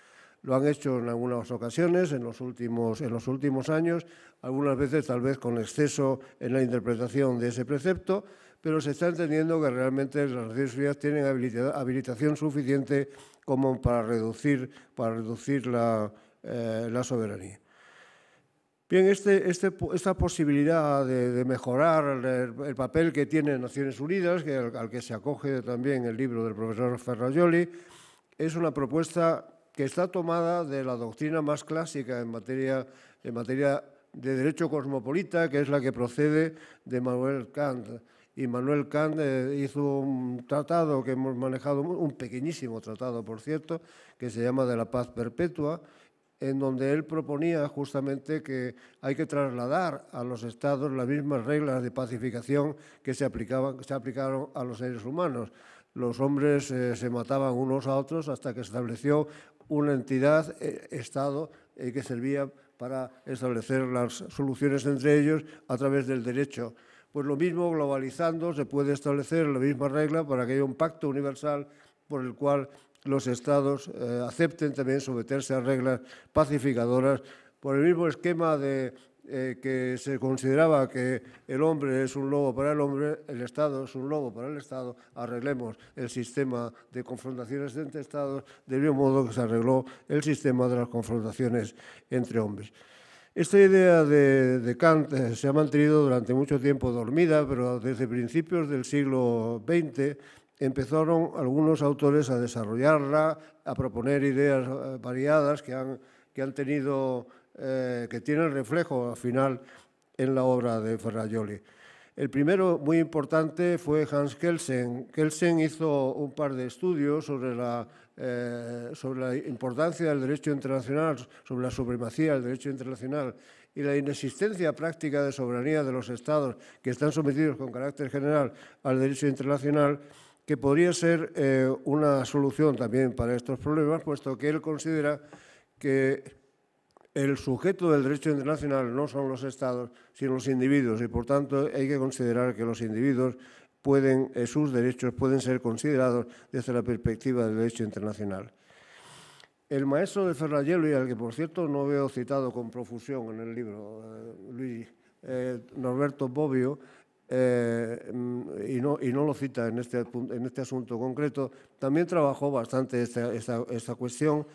Speaker 3: Lo han hecho en algunas ocasiones, en los últimos años, algunas veces tal vez con exceso en la interpretación de ese precepto, pero se está entendiendo que realmente las Naciones Unidas tienen habilitación suficiente como para reducir, para reducir la, eh, soberanía. Bien, este, este esta posibilidad de, mejorar el, papel que tiene Naciones Unidas, al, que se acoge también el libro del profesor Ferrajoli, es una propuesta que está tomada de la doctrina más clásica en materia, en materia de derecho cosmopolita, que es la que procede de Manuel Kant y Manuel Kant eh, hizo un tratado que hemos manejado, un pequeñísimo tratado, por cierto, que se llama De la Paz Perpetua, en donde él proponía justamente que hay que trasladar a los estados las mismas reglas de pacificación que se, aplicaban, se aplicaron a los seres humanos. Los hombres eh, se mataban unos a otros hasta que se estableció una entidad, eh, Estado, que servía para establecer las soluciones entre ellos a través del derecho pues lo mismo, globalizando, se puede establecer la misma regla para que haya un pacto universal por el cual los estados eh, acepten también someterse a reglas pacificadoras por el mismo esquema de eh, que se consideraba que el hombre es un lobo para el hombre, el Estado es un lobo para el Estado, arreglemos el sistema de confrontaciones entre Estados, del mismo modo que se arregló el sistema de las confrontaciones entre hombres. Esta idea de, Kant eh, se ha mantenido durante mucho tiempo dormida, pero desde principios del siglo XX empezaron algunos autores a desarrollarla, a proponer ideas eh, variadas que que han tenido, eh, tienen reflejo al final en la obra de Ferrajoli. El primero, muy importante, fue Hans Kelsen. Kelsen hizo un par de estudios eh, sobre la, importancia del derecho internacional, sobre la supremacía del derecho internacional y la inexistencia práctica de soberanía de los estados que están sometidos con carácter general al derecho internacional, que podría ser eh, una solución también para estos problemas, puesto que él considera que el sujeto del derecho internacional no son los estados, sino los individuos, y por tanto hay que considerar que los individuos pueden, eh, sus derechos pueden ser considerados desde la perspectiva del derecho internacional. El maestro de y al que por cierto no veo citado con profusión en el libro, eh, Luis eh, Norberto Bobbio, mm, y, no, y no lo cita en este, en este asunto concreto, también trabajó bastante esta, esta cuestión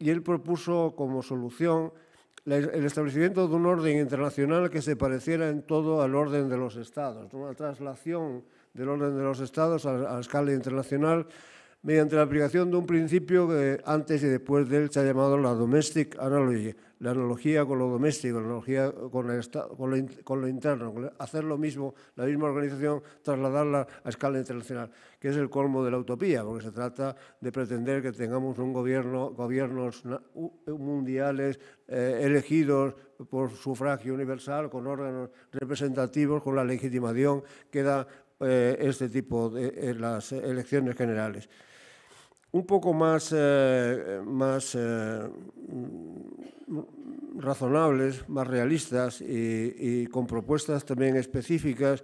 Speaker 3: y él propuso como solución el establecimiento de un orden internacional que se pareciera en todo al orden de los estados, una traslación del orden de los estados a, escala internacional mediante la aplicación de un principio que antes y después de él se ha llamado la domestic analogy, la analogía con lo doméstico, la analogía con, lo, con lo, interno, hacer lo mismo, la misma organización, trasladarla a escala internacional, que es el colmo de la utopía, porque se trata de pretender que tengamos un gobierno, gobiernos mundiales eh, elegidos por sufragio universal, con órganos representativos, con la legitimación que da eh, este tipo de eh, las elecciones generales un poco más, eh, eh, mm, razonables, más realistas y, con propuestas también específicas,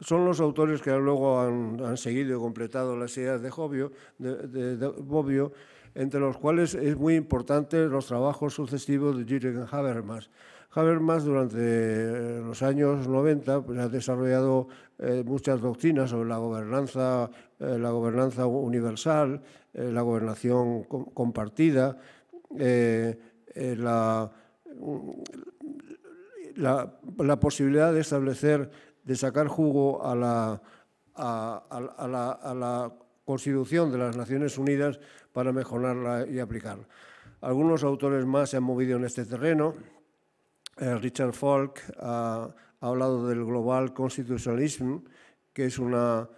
Speaker 3: son los autores que luego han, seguido y completado las ideas de, de Bobbio, entre los cuales es muy importante los trabajos sucesivos de Jürgen Habermas más, durante eh, los años 90 pues, ha desarrollado eh, muchas doctrinas sobre la gobernanza, eh, la gobernanza universal, la gobernación compartida, mm, la, posibilidad de establecer, de sacar jugo a la Constitución de las Naciones Unidas para mejorarla y aplicarla. Algunos autores más se han movido en este terreno. Eh, Richard Falk ah, ha, hablado del global constitucionalismo, que es una,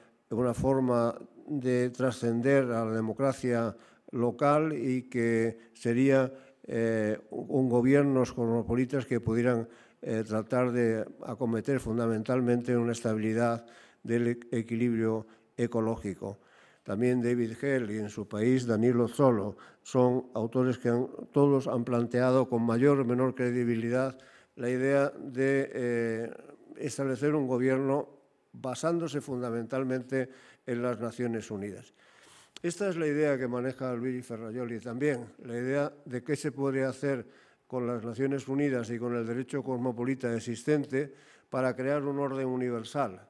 Speaker 3: forma de trascender a la democracia local y que sería eh, un los cosmopolitas que pudieran eh, tratar de acometer fundamentalmente una estabilidad del equilibrio ecológico también David Hell y en su país Danilo Zolo, son autores que todos han planteado con mayor o menor credibilidad la idea de eh, establecer un gobierno basándose fundamentalmente en las Naciones Unidas. Esta es la idea que maneja Luigi Ferrayoli también, la idea de qué se podría hacer con las Naciones Unidas y con el derecho cosmopolita existente para crear un orden universal,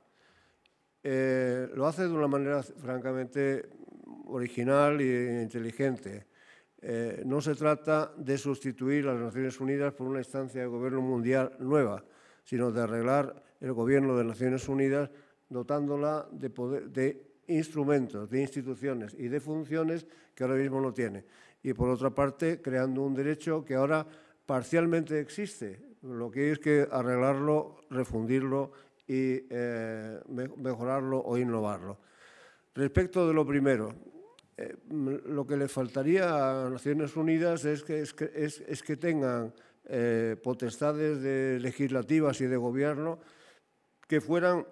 Speaker 3: eh, lo hace de una manera francamente original e inteligente. Eh, no se trata de sustituir a las Naciones Unidas por una instancia de gobierno mundial nueva, sino de arreglar el gobierno de Naciones Unidas dotándola de, de instrumentos, de instituciones y de funciones que ahora mismo no tiene. Y por otra parte, creando un derecho que ahora parcialmente existe. Lo que hay es que arreglarlo, refundirlo y eh, mejorarlo o innovarlo. Respecto de lo primero, eh, lo que le faltaría a Naciones Unidas es que, es tengan eh, potestades legislativas y de gobierno que fueran,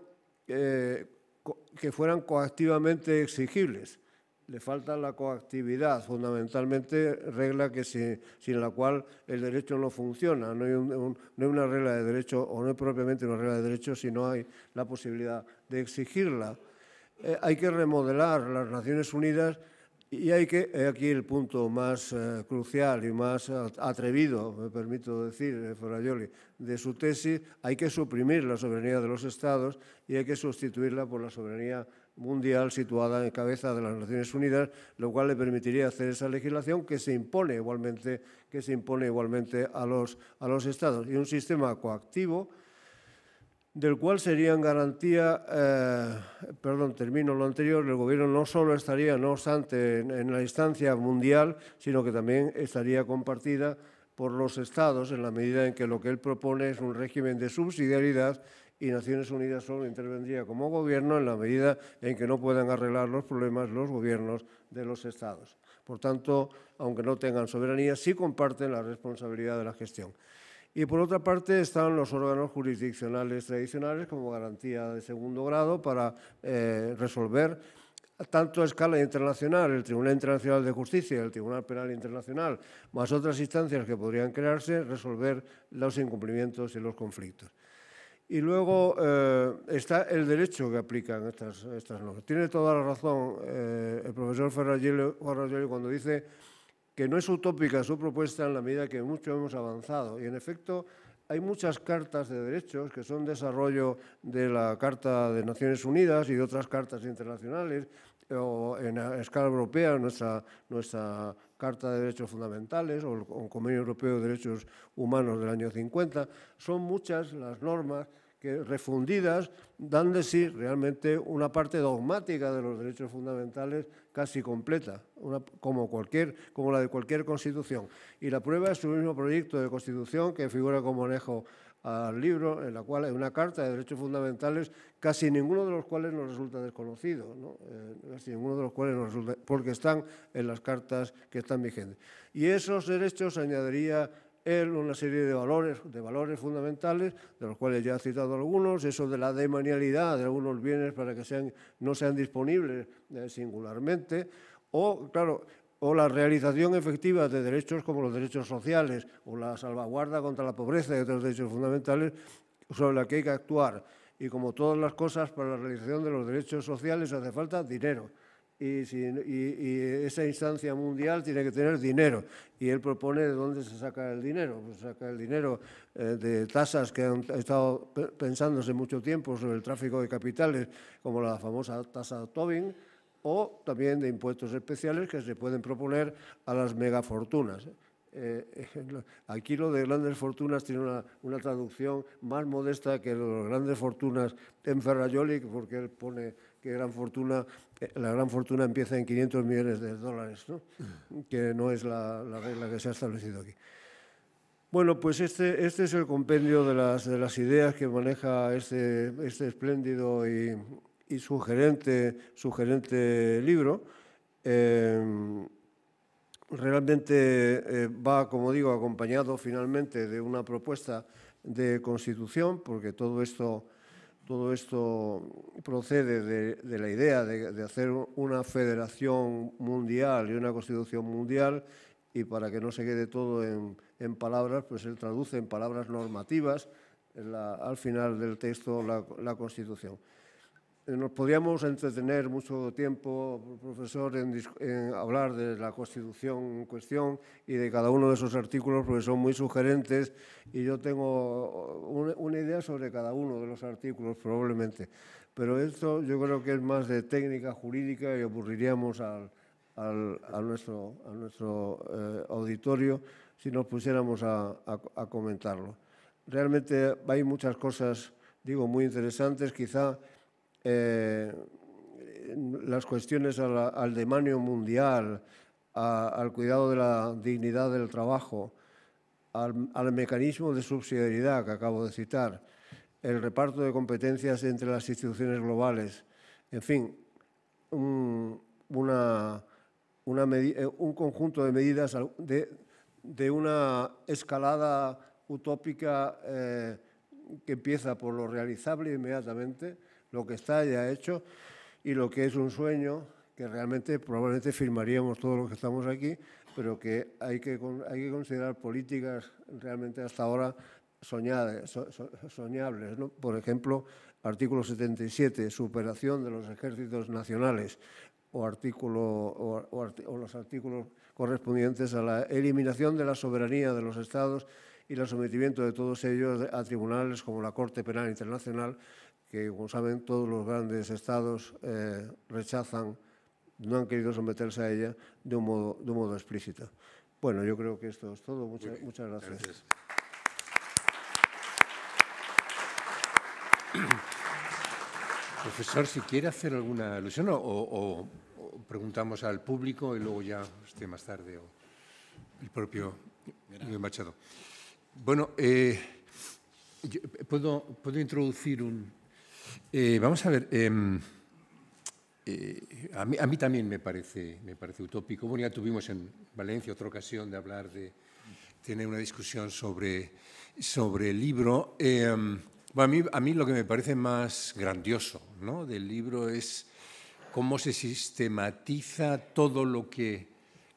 Speaker 3: que fueran coactivamente exigibles le falta la coactividad, fundamentalmente regla que sin, la cual el derecho no funciona. No hay, una regla de derecho, o no es propiamente una regla de derecho, si no hay la posibilidad de exigirla. Eh, hay que remodelar las Naciones Unidas y hay que, eh, aquí el punto más eh, crucial y más atrevido, me permito decir, de su tesis, hay que suprimir la soberanía de los Estados y hay que sustituirla por la soberanía mundial situada en cabeza de las Naciones Unidas, lo cual le permitiría hacer esa legislación que se impone igualmente, que se impone igualmente a, los, a los estados. Y un sistema coactivo del cual serían garantía, eh, perdón, termino lo anterior, el gobierno no solo estaría, no obstante, en, en la instancia mundial, sino que también estaría compartida por los estados en la medida en que lo que él propone es un régimen de subsidiariedad y Naciones Unidas solo intervendría como gobierno en la medida en que no puedan arreglar los problemas los gobiernos de los estados. Por tanto, aunque no tengan soberanía, sí comparten la responsabilidad de la gestión. Y por otra parte están los órganos jurisdiccionales tradicionales como garantía de segundo grado para eh, resolver tanto a escala internacional, el Tribunal Internacional de Justicia, el Tribunal Penal Internacional, más otras instancias que podrían crearse, resolver los incumplimientos y los conflictos. Y luego eh, está el derecho que aplican estas, estas normas. Tiene toda la razón eh, el profesor Ferragelio cuando dice que no es utópica su propuesta en la medida que mucho hemos avanzado. Y en efecto, hay muchas cartas de derechos que son desarrollo de la Carta de Naciones Unidas y de otras cartas internacionales, o en escala europea, nuestra, nuestra Carta de Derechos Fundamentales o el Convenio Europeo de Derechos Humanos del año 50. Son muchas las normas que refundidas dan de sí realmente una parte dogmática de los derechos fundamentales casi completa, como, cualquier, como la de cualquier constitución. Y la prueba es su mismo proyecto de constitución que figura como anejo al libro, en la cual hay una carta de derechos fundamentales, casi ninguno de los cuales nos resulta desconocido, eh, casi ninguno de los cuales nos resulta, porque están en las cartas que están vigentes. Y esos derechos añadiría él una serie de valores, de valores fundamentales, de los cuales ya ha citado algunos, eso de la demanialidad de algunos bienes para que sean, no sean disponibles eh, singularmente, o, claro, o la realización efectiva de derechos como los derechos sociales o la salvaguarda contra la pobreza y otros derechos fundamentales sobre la que hay que actuar. Y como todas las cosas, para la realización de los derechos sociales hace falta dinero. Y, esa instancia mundial tiene que tener dinero. Y él propone de dónde se saca el dinero. Pues saca el dinero eh, de tasas que han estado pensándose mucho tiempo sobre el tráfico de capitales, como la famosa tasa Tobin, o también de impuestos especiales que se pueden proponer a las megafortunas. Eh, eh aquí lo de grandes fortunas tiene una, una, traducción más modesta que los grandes fortunas en Ferrayoli, porque él pone que gran fortuna, eh, la gran fortuna empieza en 500 millones de dólares, que no es la, regla que se ha establecido aquí. Bueno, pues este, este es el compendio de las, de las ideas que maneja este, este espléndido y, y sugerente, gerente libro. Em, realmente eh, va, como digo, acompañado finalmente de una propuesta de constitución, porque todo esto, todo esto procede de, la idea de, hacer una federación mundial y una constitución mundial, y para que no se quede todo en, palabras, pues él traduce en palabras normativas al final del texto la constitución. Eh, nos podríamos entretener mucho tiempo, profesor, en, hablar de la Constitución en cuestión y de cada uno de esos artículos, porque son muy sugerentes y yo tengo una idea sobre cada uno de los artículos, probablemente. Pero esto yo creo que es más de técnica jurídica y aburriríamos al, a nuestro, a nuestro eh, auditorio si nos pusiéramos a, a comentarlo. Realmente hay muchas cosas, digo, muy interesantes, quizá eh, las cuestiones al, al demanio mundial, al cuidado de la dignidad del trabajo, al, mecanismo de subsidiariedad que acabo de citar, el reparto de competencias entre las instituciones globales, en fin, un, eh, conjunto de medidas de, una escalada utópica eh, que empieza por lo realizable inmediatamente lo que está ya hecho y lo que es un sueño que realmente probablemente firmaríamos todos los que estamos aquí, pero que hay que, hay que considerar políticas realmente hasta ahora soñables. Por ejemplo, artículo 77, superación de los ejércitos nacionales, o, o los artículos correspondientes a la eliminación de la soberanía de los estados y el sometimiento de todos ellos a tribunales como la Corte Penal Internacional, que, como saben, todos los grandes estados eh, rechazan, no han querido someterse a ella de un modo, de modo explícito. Bueno, yo creo que esto es todo. muchas gracias. Profesor, si quiere hacer alguna
Speaker 1: alusión o, preguntamos al público y luego ya esté más tarde o el propio Machado. Bueno, eh, ¿puedo, ¿puedo introducir un, eh, vamos a ver. Em, eh, a, mí, también me parece, me parece utópico. ya tuvimos en Valencia otra ocasión de hablar de tener una discusión sobre, sobre el libro. Em, a, mí, lo que me parece más grandioso del libro es cómo se sistematiza todo lo que,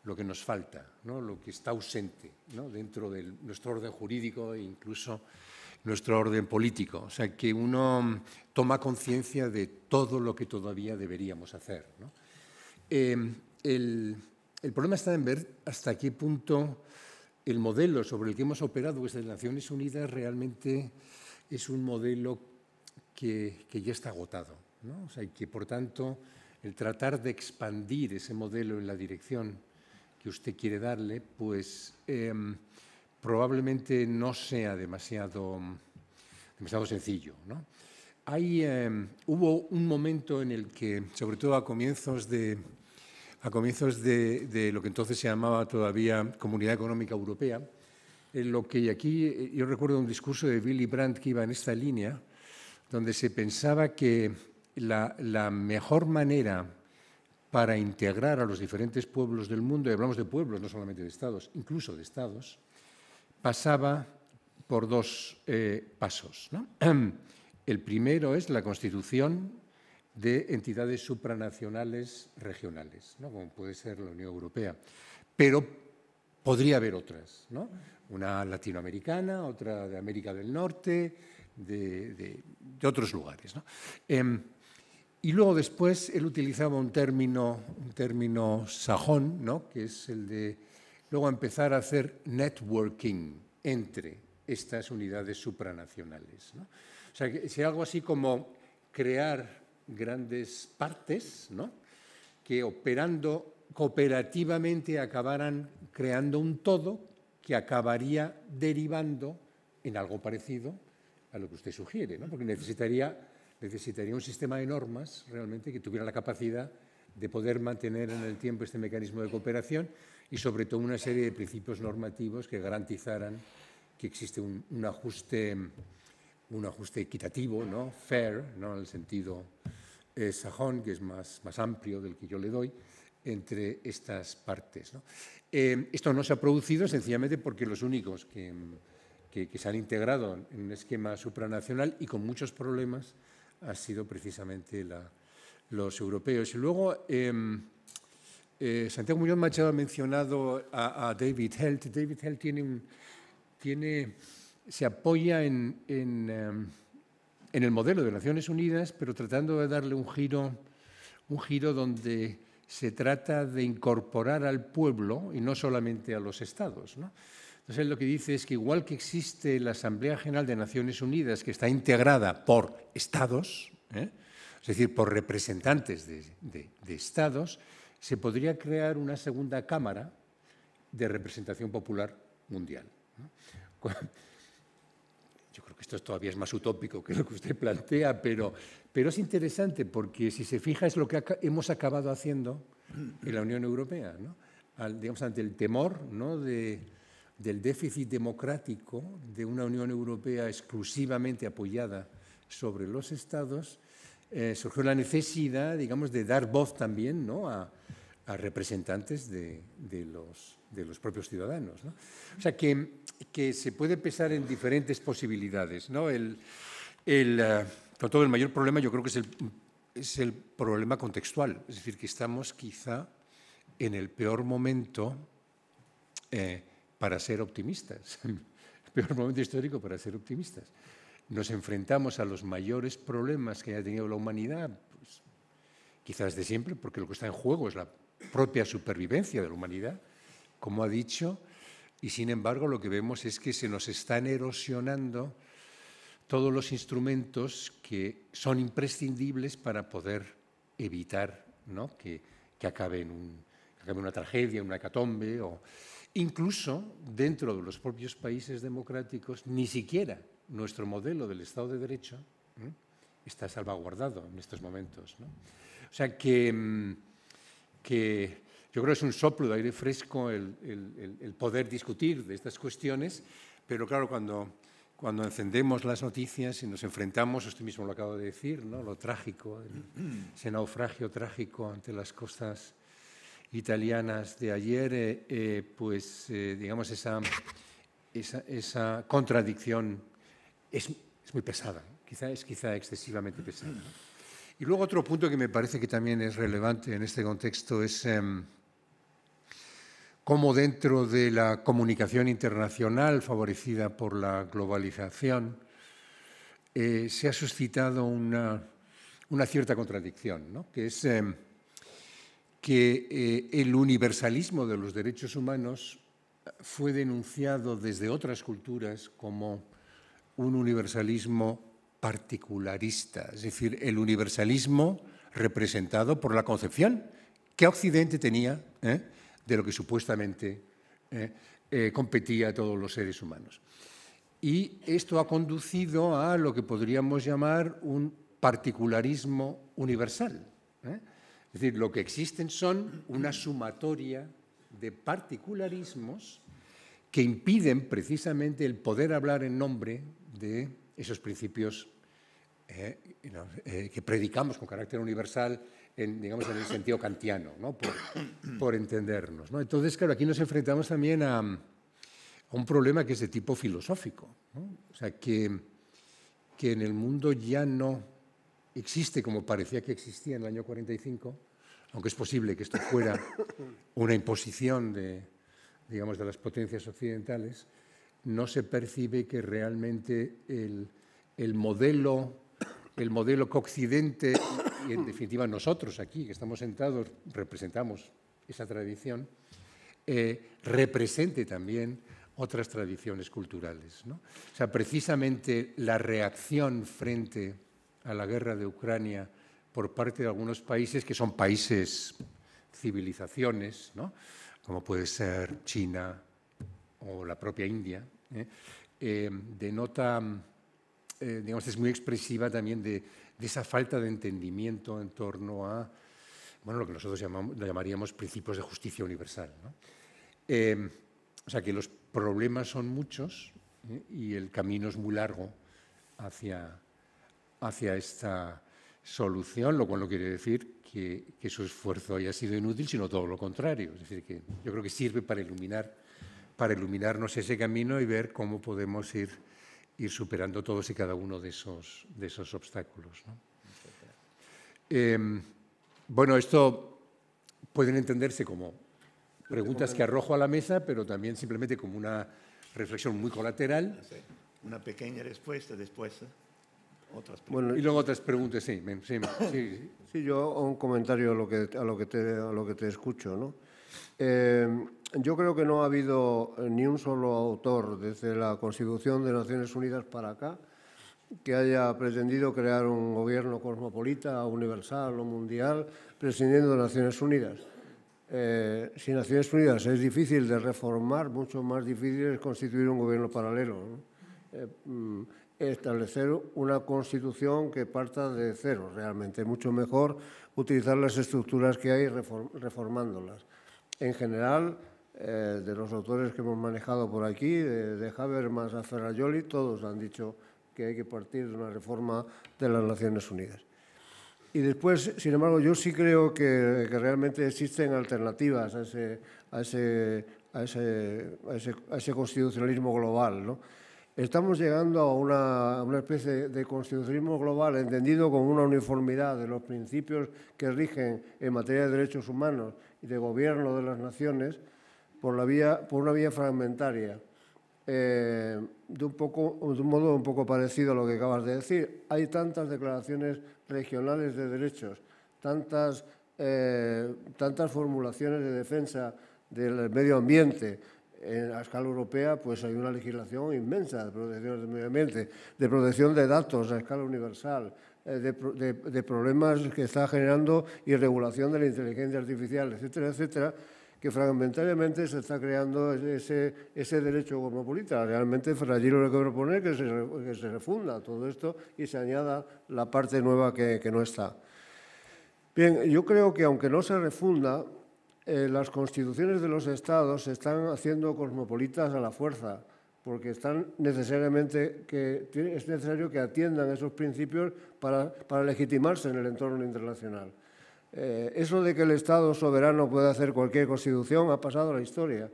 Speaker 1: lo que nos falta, ¿no? lo que está ausente ¿no? dentro de nuestro orden jurídico e incluso nuestro orden político. O sea, que uno toma conciencia de todo lo que todavía deberíamos hacer. Em, el, problema está en ver hasta qué punto el modelo sobre el que hemos operado desde Naciones Unidas realmente es un modelo que, ya está agotado. O sea, que, por tanto, el tratar de expandir ese modelo en la dirección que usted quiere darle, pues em, probablemente no sea demasiado, demasiado sencillo. ¿no? Em, hubo un momento en el que, sobre todo a comienzos de, a comienzos de, lo que entonces se llamaba todavía Comunidad Económica Europea, en lo que aquí eh, yo recuerdo un discurso de Billy Brandt que iba en esta línea, donde se pensaba que la, mejor manera para integrar a los diferentes pueblos del mundo, y hablamos de pueblos, no solamente de estados, incluso de estados, pasaba por dos eh, pasos. ¿no? El primero es la constitución de entidades supranacionales regionales, como puede ser la Unión Europea. Pero podría haber otras, una latinoamericana, otra de América del Norte, de, otros lugares. Em, y luego después él utilizaba un término, un término sajón, que es el de luego empezar a hacer networking entre estas unidades supranacionales. O sea, que sea algo así como crear grandes partes, ¿no? Que operando cooperativamente acabaran creando un todo que acabaría derivando en algo parecido a lo que usted sugiere, ¿no? Porque necesitaría, necesitaría un sistema de normas realmente que tuviera la capacidad de poder mantener en el tiempo este mecanismo de cooperación y sobre todo una serie de principios normativos que garantizaran que existe un ajuste un ajuste equitativo, ¿no? fair, ¿no? en el sentido eh, sajón, que es más, más amplio del que yo le doy, entre estas partes. Em, esto no se ha producido sencillamente porque los únicos que, que, se han integrado en un esquema supranacional y con muchos problemas han sido precisamente la, los europeos. Y luego, em, eh, Santiago Muñoz Machado ha mencionado a, David Held. David Held tiene un... Tiene, se apoya em, en, el modelo de Naciones Unidas, pero tratando de darle un giro, un giro donde se trata de incorporar al pueblo y no solamente a los estados. Entonces él lo que dice es que igual que existe la Asamblea General de Naciones Unidas, que está integrada por estados, ¿eh? es decir, por representantes de, estados, se podría crear una segunda Cámara de Representación Popular Mundial esto todavía es más utópico que lo que usted plantea, pero, pero es interesante porque si se fija es lo que hemos acabado haciendo en la Unión Europea, digamos, ante el temor ¿no? del déficit democrático de una Unión Europea exclusivamente apoyada sobre los Estados, eh, surgió la necesidad, digamos, de dar voz también a, representantes de, de, los, de los propios ciudadanos. O sea, que, se puede pensar en diferentes posibilidades. ¿no? El, eh, todo, el mayor problema yo creo que es el, problema contextual, es decir, que estamos quizá en el peor momento eh, para ser optimistas, el peor momento histórico para ser optimistas. Nos enfrentamos a los mayores problemas que haya tenido la humanidad, pues, quizás de siempre, porque lo que está en juego es la propia supervivencia de la humanidad, como ha dicho, y sin embargo lo que vemos es que se nos están erosionando todos los instrumentos que son imprescindibles para poder evitar que, acabe una tragedia, una hecatombe, o incluso dentro de los propios países democráticos, ni siquiera nuestro modelo del Estado de Derecho está salvaguardado en estos momentos. O sea que, mm, que yo creo que es un soplo de aire fresco el, poder discutir de estas cuestiones, pero claro, cuando, cuando encendemos las noticias y nos enfrentamos, usted mismo lo acaba de decir, ¿no? lo trágico, ese naufragio trágico ante las costas italianas de ayer, eh, eh, pues eh, digamos esa, esa, contradicción es, es, muy pesada, quizá es quizá excesivamente pesada. Y luego otro punto que me parece que también es relevante en este contexto es... Em, como dentro de la comunicación internacional favorecida por la globalización eh, se ha suscitado una, cierta contradicción, que es eh, que eh, el universalismo de los derechos humanos fue denunciado desde otras culturas como un universalismo particularista, es decir, el universalismo representado por la concepción que Occidente tenía de lo que supuestamente eh, eh, competía a todos los seres humanos. Y esto ha conducido a lo que podríamos llamar un particularismo universal. ¿eh? Es decir, lo que existen son una sumatoria de particularismos que impiden precisamente el poder hablar en nombre de esos principios que predicamos con carácter universal en, digamos, en el sentido kantiano, ¿no? por, por, entendernos. ¿no? Entonces, claro, aquí nos enfrentamos también a, a un problema que es de tipo filosófico, ¿no? o sea, que, que en el mundo ya no existe como parecía que existía en el año 45, aunque es posible que esto fuera una imposición de, digamos, de las potencias occidentales, no se percibe que realmente el, el modelo el modelo que Occidente y en definitiva nosotros aquí, que estamos sentados, representamos esa tradición, eh, represente también otras tradiciones culturales. O sea, precisamente la reacción frente a la guerra de Ucrania por parte de algunos países que son países civilizaciones, como puede ser China o la propia India, ¿eh? Eh, denota eh, digamos, es muy expresiva también de, esa falta de entendimiento en torno a bueno, lo que nosotros llamamos, llamaríamos principios de justicia universal. ¿no? Em, o sea que los problemas son muchos ¿eh? y el camino es muy largo hacia, hacia esta solución, lo cual no quiere decir que, que, su esfuerzo haya sido inútil, sino todo lo contrario. Es decir, que yo creo que sirve para iluminar para iluminarnos ese camino y ver cómo podemos ir ir superando todos y cada uno de esos, de esos obstáculos. Em, bueno, esto pueden entenderse como preguntas que arrojo a la mesa, pero también simplemente como una reflexión muy colateral.
Speaker 2: Una pequeña respuesta después. ¿eh? Otras bueno, y
Speaker 3: luego otras preguntas, sí. Sí, yo un comentario a lo que, a lo que, te, a lo que te escucho. ¿no? Em, yo creo que no ha habido eh, ni un solo autor desde la Constitución de Naciones Unidas para acá que haya pretendido crear un gobierno cosmopolita, universal o mundial, presidiendo de Naciones Unidas. Eh, si Naciones Unidas es difícil de reformar, mucho más difícil es constituir un gobierno paralelo. Eh, mm, establecer una constitución que parta de cero, realmente. Mucho mejor utilizar las estructuras que hay reformándolas. En general, eh, de los autores que hemos manejado por aquí, de, de Habermas a Ferrajoli, todos han dicho que hay que partir de una reforma de las Naciones Unidas. Y después, sin embargo, yo sí creo que, realmente existen alternativas a ese, constitucionalismo global. Estamos llegando a una, especie de constitucionalismo global entendido como una uniformidad de los principios que rigen en materia de derechos humanos y de gobierno de las naciones, por, vía, por una vía fragmentaria. Eh, de, un modo un poco parecido a lo que acabas de decir. Hay tantas declaraciones regionales de derechos, tantas, eh, tantas formulaciones de defensa del medio ambiente. En escala europea pues hay una legislación inmensa de protección del medio ambiente, de protección de datos a escala universal, eh, de, de problemas que está generando y regulación de la inteligencia artificial, etcétera, etcétera que fragmentariamente se está creando ese, derecho cosmopolita. Realmente Ferragiro lo que propone es que se, que se refunda todo esto y se añada la parte nueva que, no está. Bien, yo creo que aunque no se refunda, eh, las constituciones de los estados se están haciendo cosmopolitas a la fuerza, porque están necesariamente es necesario que atiendan esos principios para legitimarse en el entorno internacional. Eh, eso de que el Estado soberano puede hacer cualquier constitución ha pasado a la historia.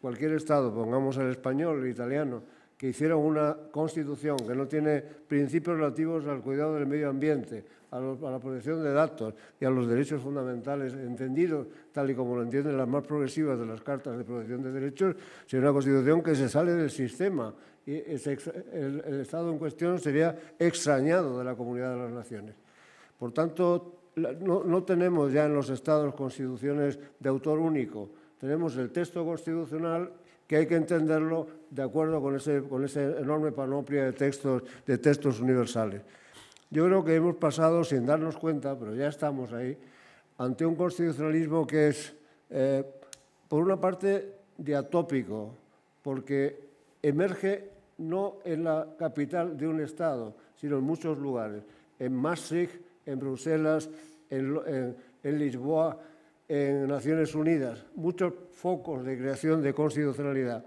Speaker 3: Cualquier Estado, pongamos el español, el italiano, que hiciera una constitución que no tiene principios relativos al cuidado del medio ambiente, a, la protección de datos y a los derechos fundamentales entendidos, tal y como lo entienden las más progresivas de las cartas de protección de derechos, sería una constitución que se sale del sistema y el Estado en cuestión sería extrañado de la comunidad de las naciones. Por tanto, no, tenemos ya en los estados constituciones de autor único, tenemos el texto constitucional que hay que entenderlo de acuerdo con ese, con ese enorme panoplia de textos, de textos universales. Yo creo que hemos pasado, sin darnos cuenta, pero ya estamos ahí, ante un constitucionalismo que es, eh, por una parte, diatópico, porque emerge no en la capital de un Estado, sino en muchos lugares. En Maastricht en Bruselas, en, Lisboa, en Naciones Unidas. Muchos focos de creación de constitucionalidad,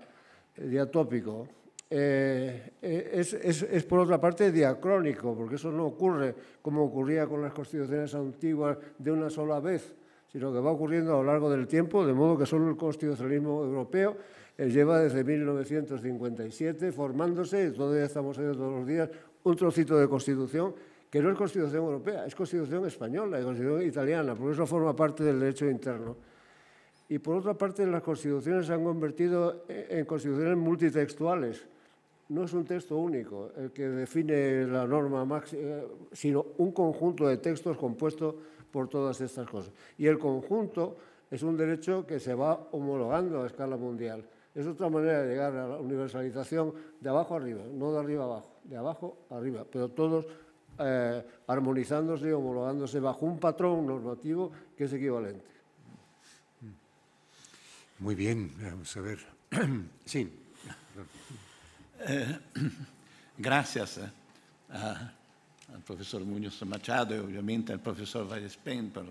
Speaker 3: eh, diatópico. Eh, eh, es, es, es, por otra parte diacrónico, porque eso no ocurre como ocurría con las constituciones antiguas de una sola vez, sino que va ocurriendo a lo largo del tiempo, de modo que solo el constitucionalismo europeo lleva desde 1957 formándose, y todavía estamos viendo todos los días, un trocito de constitución que no es Constitución europea, es Constitución española y Constitución italiana, porque eso forma parte del derecho interno. Y por otra parte, las constituciones se han convertido en constituciones multitextuales. No es un texto único el que define la norma máxima, eh, sino un conjunto de textos compuesto por todas estas cosas. Y el conjunto es un derecho que se va homologando a escala mundial. Es otra manera de llegar a la universalización de abajo arriba, no de arriba abajo, de abajo arriba, pero todos eh, armonizándose, homologándose bajo un patrón normativo que es equivalente.
Speaker 1: Muy bien, vamos a ver.
Speaker 2: Sí. Eh, gracias eh, al profesor Muñoz Machado y obviamente al profesor Valles-Pen por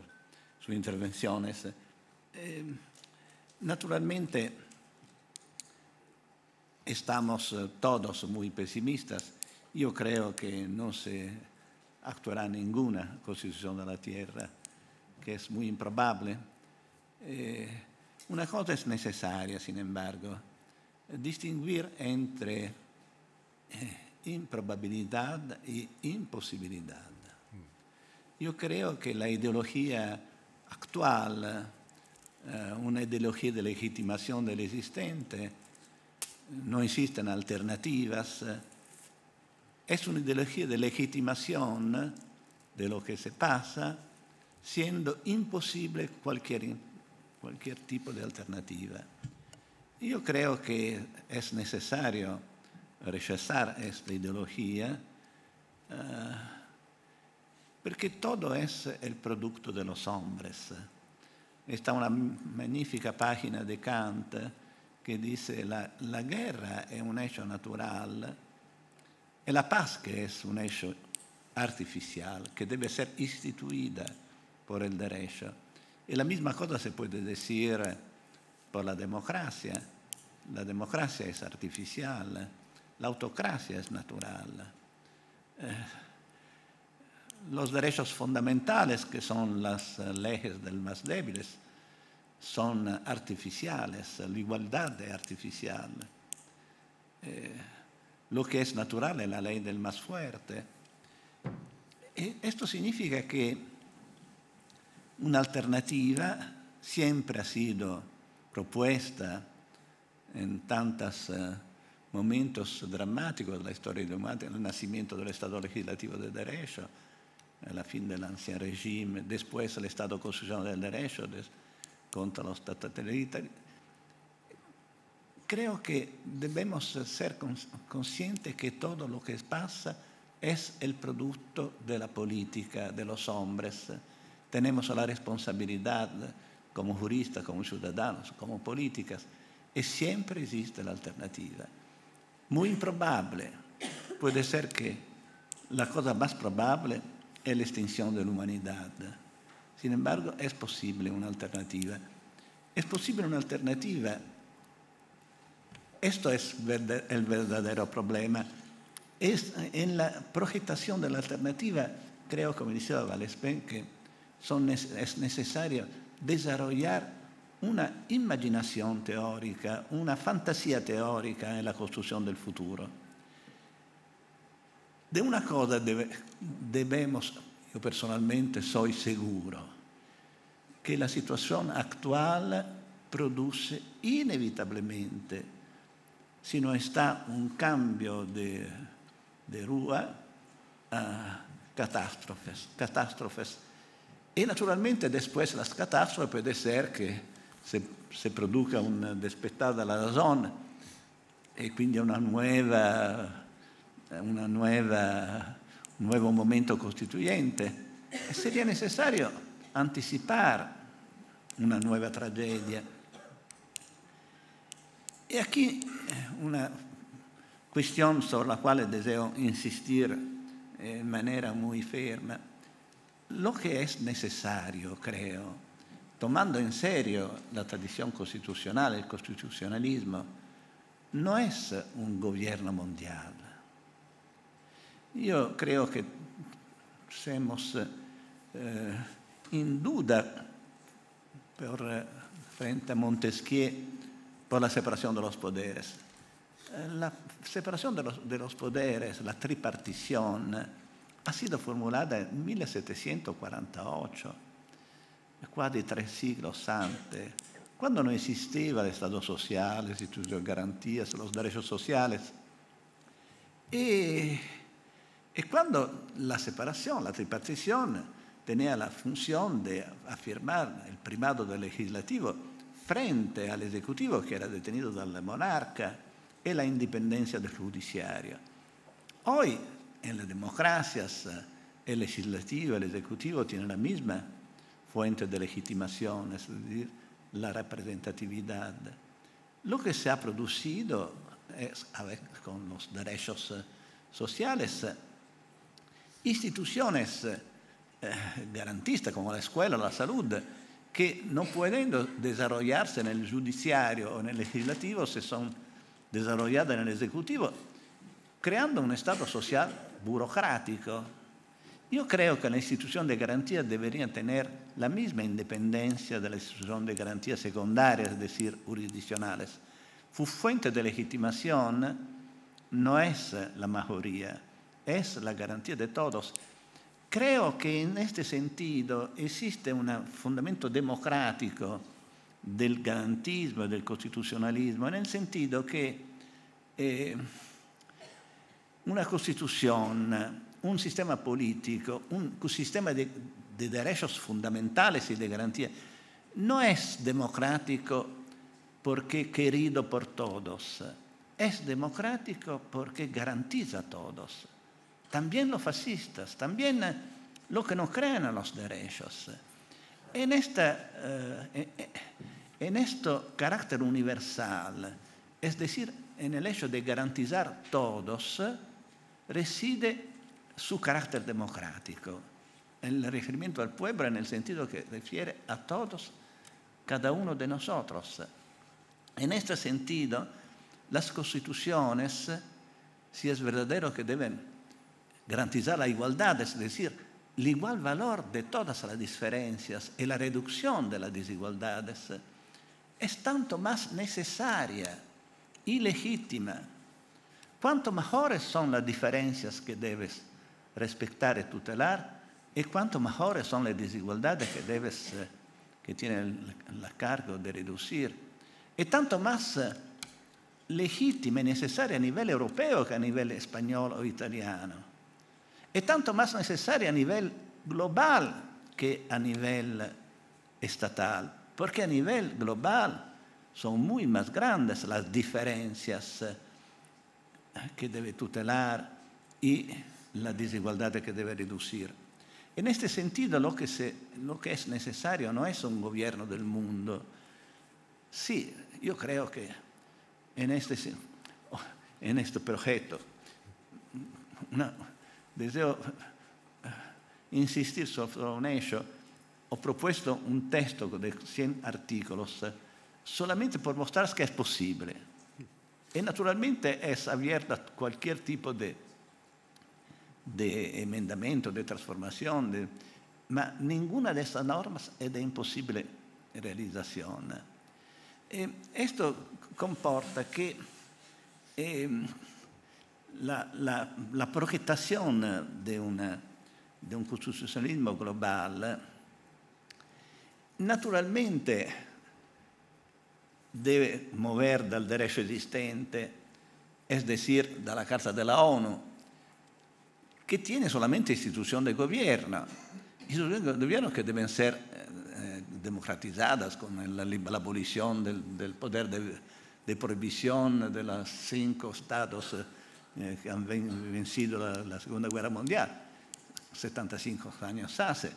Speaker 2: sus intervenciones. Eh, naturalmente estamos todos muy pesimistas. Yo creo que no se actuará ninguna constitución de la tierra, que es muy improbable. Eh, una cosa es necesaria, sin embargo, distinguir entre eh, improbabilidad y imposibilidad. Yo mm. creo que la ideología actual, eh, una ideología de legitimación del existente, no existen alternativas es una ideología de legitimación de lo que se pasa, siendo imposible cualquier, cualquier tipo de alternativa. Yo creo que es necesario rechazar esta ideología ah, porque todo es el producto de los hombres. Está una magnífica página de Kant que dice la, la guerra es un hecho natural es la paz que es un hecho artificial que debe ser instituida por el derecho. Y e la misma cosa se puede decir por la democracia. La democracia es artificial, la autocracia es natural. Eh, los derechos fundamentales, que son las leyes del más débiles, son artificiales, la igualdad es artificial. Eh, lo que es natural es la ley del más fuerte. Eh, esto significa que una alternativa siempre ha sido propuesta en tantos eh, momentos dramáticos de la historia de el nacimiento del Estado legislativo del derecho, la fin del ancien régimen, después el Estado constitucional del derecho contra los totalitarios creo que debemos ser conscientes que todo lo que pasa es el producto de la política, de los hombres. Tenemos la responsabilidad como juristas, como ciudadanos, como políticas, y siempre existe la alternativa. Muy improbable, puede ser que la cosa más probable es la extinción de la humanidad. Sin embargo, es posible una alternativa. Es posible una alternativa esto es el verdadero problema. en la proyectación de la alternativa, creo, como decía Valespen, que es necesario desarrollar una imaginación teórica, una fantasía teórica en la construcción del futuro. De una cosa debemos, yo personalmente soy seguro, que la situación actual produce inevitablemente si non sta un cambio di rua a catastrofes, catástrofes. Y naturalmente dopo la catastrofe, può essere che se, se produca un despertada alla la e quindi una nueva, una nueva, un nuovo momento costituente, E sería necessario anticipare una nuova tragedia. E aquí eh, una questione sulla quale cual deseo insistir de manera muy ferma. Lo che è necessario, credo, tomando in serio la tradizione costituzionale, il costituzionalismo, non è un governo mondiale. Io credo che siamo eh, en duda per frente a Montesquieu por la separación de los poderes. Eh, la separación de los, de los poderes, la tripartición, ha sido formulada en 1748, casi tres siglos antes, cuando no existía el Estado social, el Instituto de Garantías, los derechos sociales. Y, e quando la separación, la tripartición, tenía la función de afirmar el primado del legislativo frente al Ejecutivo, que era detenuto dal monarca e la independencia del judiciario. Hoy en las democracias eh, el legislativo, el ejecutivo tienen la misma fuente de legitimación, es decir, la representatividad. Lo que se ha producido con los derechos eh, sociales, instituciones eh, garantistas como la escuela, la salud, que no pueden desarrollarse en el judiciario o en el legislativo se son desarrolladas en el ejecutivo, creando un Estado social burocrático. Yo creo que la institución de garantía debería tener la misma independencia de la institución de garantía secundaria, es decir, jurisdiccionales. Su fuente de legitimación no es la mayoría, es la garantía de todos Creo che in questo sentido esiste un fondamento democrático del garantismo, e del costituzionalismo, nel sentito che eh, una Costituzione, un sistema politico, un sistema di, de derechos fundamentales y de garantías, no es democrático porque querido por todos, è democrático perché garantisce a todos. también los fascistas, también eh, los que no creen en los derechos. En, esta, eh, eh, en carácter universal, es decir, en el hecho de garantizar todos, reside su carácter democrático. El referimiento al pueblo en el sentido que refiere a todos, cada uno de nosotros. En este sentido, las constituciones, si es verdadero que deben garantizar la igualdad, es decir, el igual valor de todas las diferencias y la reducción de las desigualdades, eh, es tanto más necesaria y legítima cuanto mejores son las diferencias que debes respetar y tutelar y cuanto mejores son las desigualdades que debes eh, que tienes la carga cargo de reducir y tanto más eh, legítima y necesaria a nivel europeo que a nivel español o italiano es tanto más necesaria a nivel global que a nivel estatal, porque a nivel global son muy más grandes las diferencias eh, que debe tutelar y la desigualdad que debe reducir. En este sentido, lo que, lo que es necesario no es un gobierno del mundo. Sí, yo creo que en este, en este proyecto Desidero eh, insistere su sull'onescio. Ho proposto un testo de 100 articoli solamente per mostrare che è possibile. E naturalmente è abierta a qualche tipo di emendamento, di trasformazione, ma nessuna di queste norme è di impossibile realizzazione. Eh, y esto comporta che... Eh, la, la, la progettazione di, di un costituzionalismo globale naturalmente deve muovere dal derecho esistente, es decir, dalla Carta della ONU, che tiene solamente istituzioni di governo, istituzioni di governo che devono essere eh, democratizzate con l'abolizione del, del potere di de, de proibizione dei cinque status Eh, han vencido la, Segunda Guerra Mundial, 75 años hace.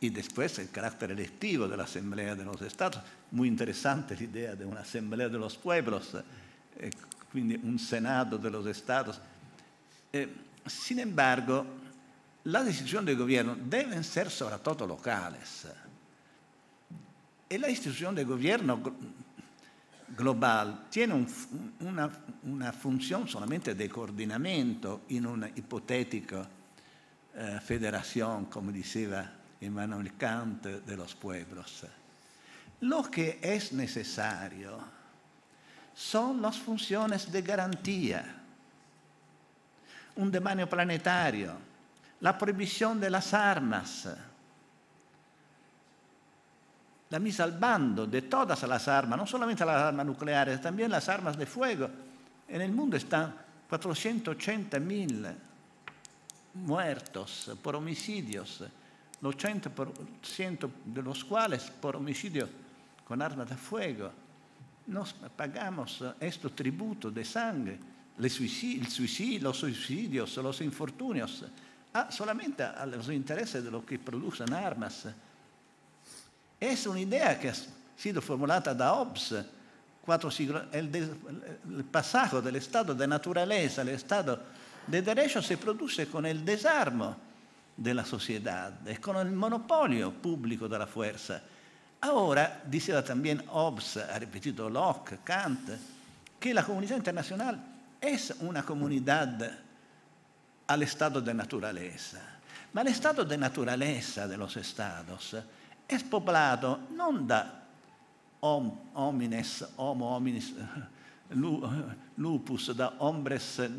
Speaker 2: Y después el carácter electivo de la Asamblea de los Estados, muy interesante la idea de una Asamblea de los Pueblos, eh, quindi un Senado de los Estados. Eh, sin embargo, la decisiones de gobierno deben ser sobre todo locales. Y la institución de gobierno global tiene una, función solamente de coordinamiento en una hipotética eh, federación, como decía Emmanuel Kant, de los pueblos. Lo que es necesario son las funciones de garantía, un demanio planetario, la prohibición de las armas, la al bando de todas las armas, no solamente las armas nucleares, también las armas de fuego. En el mundo están 480.000 muertos por homicidios, 80% de los cuales por homicidio con armas de fuego. Nos pagamos este tributo de sangre, los suicidios, los infortunios, solamente a los intereses de los que producen armas. È un'idea che ha sido formulata da Hobbes quattro siglos, el, el passaggio dell'estato de naturalezza, all'estato de derecho si produce con il desarmo della società e con il monopolio pubblico della forza. Ora, diceva también Hobbes, ha ripetuto Locke, Kant, che la comunità internazionale è una comunità all'estato de naturalezza. Ma l'estato de naturalezza de los estados è spopolato non da homines, homo homines, lupus, da ombres,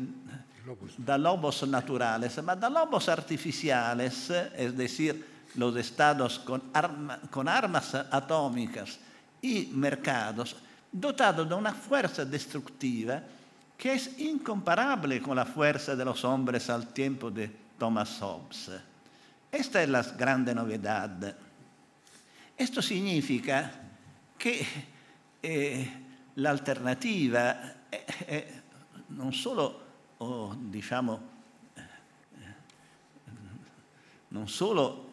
Speaker 2: lobos. da lobos naturales, ma da lobos artificiales, es decir, los estados con, arma, con armas atómicas y mercados, dotato de una fuerza destructiva che è incomparabile con la fuerza de los hombres al tempo de Thomas Hobbes. Esta è la grande novedad questo significa che eh, l'alternativa è, è, non solo, oh, diciamo, non solo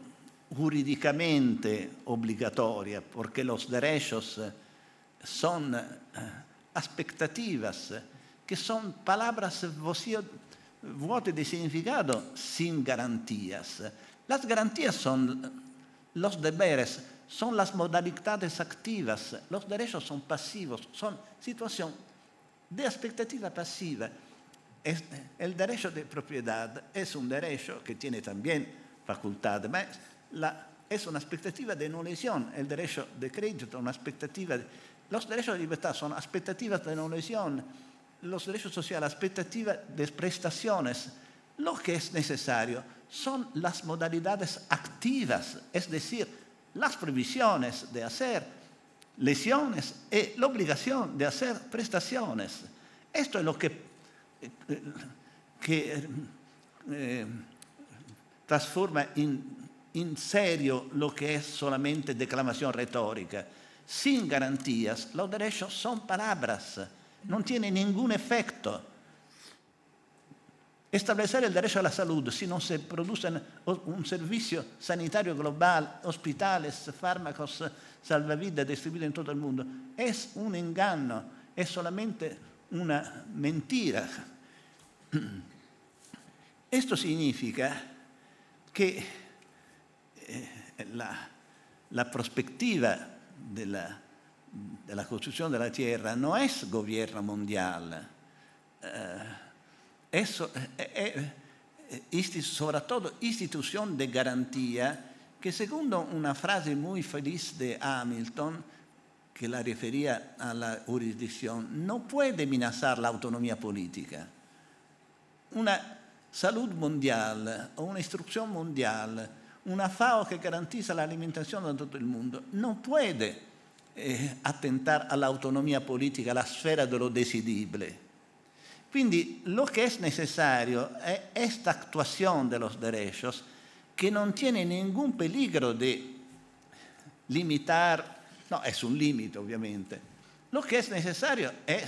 Speaker 2: juridicamente obbligatoria, perché los derechos son eh, aspettativas, che son palabras vuote di significato sin garantías. Las garantías son los deberes, son las modalidades activas, los derechos son pasivos, son situación de expectativa pasiva. el derecho de propiedad es un derecho que tiene también facultad, es una expectativa de no lesión, el derecho de crédito, una expectativa... De, los derechos de libertad son expectativas de no lesión, los derechos sociales, expectativas de prestaciones. Lo que es necesario son las modalidades activas, es decir, las previsiones de hacer lesiones y eh, la obligación de hacer prestaciones. Esto es lo que, eh, eh, transforma en, serio lo que es solamente declamación retórica. Sin garantías, los derechos son palabras, no tiene ningún efecto. establecer el derecho a la salud si no se produce un servicio sanitario global, hospitales, fármacos, salvavidas distribuidos en todo el mundo, es un engaño, es solamente una mentira. Esto significa que eh, la, la prospettiva de la, de la, construcción de la Tierra no es gobierno mundial. Uh, è, eh, eh, soprattutto istituzione di garantia che secondo una frase molto felice di Hamilton, che la riferiva alla giurisdizione, non può minacciare l'autonomia politica. Una salute mondiale o un'istruzione mondiale, una FAO che garantisce l'alimentazione da tutto il mondo, non può eh, attentare all'autonomia politica, alla sfera dello decidibile. Quindi lo che è necessario è questa actuación de derechos che non tiene ningún peligro di limitar, no, è un limite ovviamente, Lo che è necessario è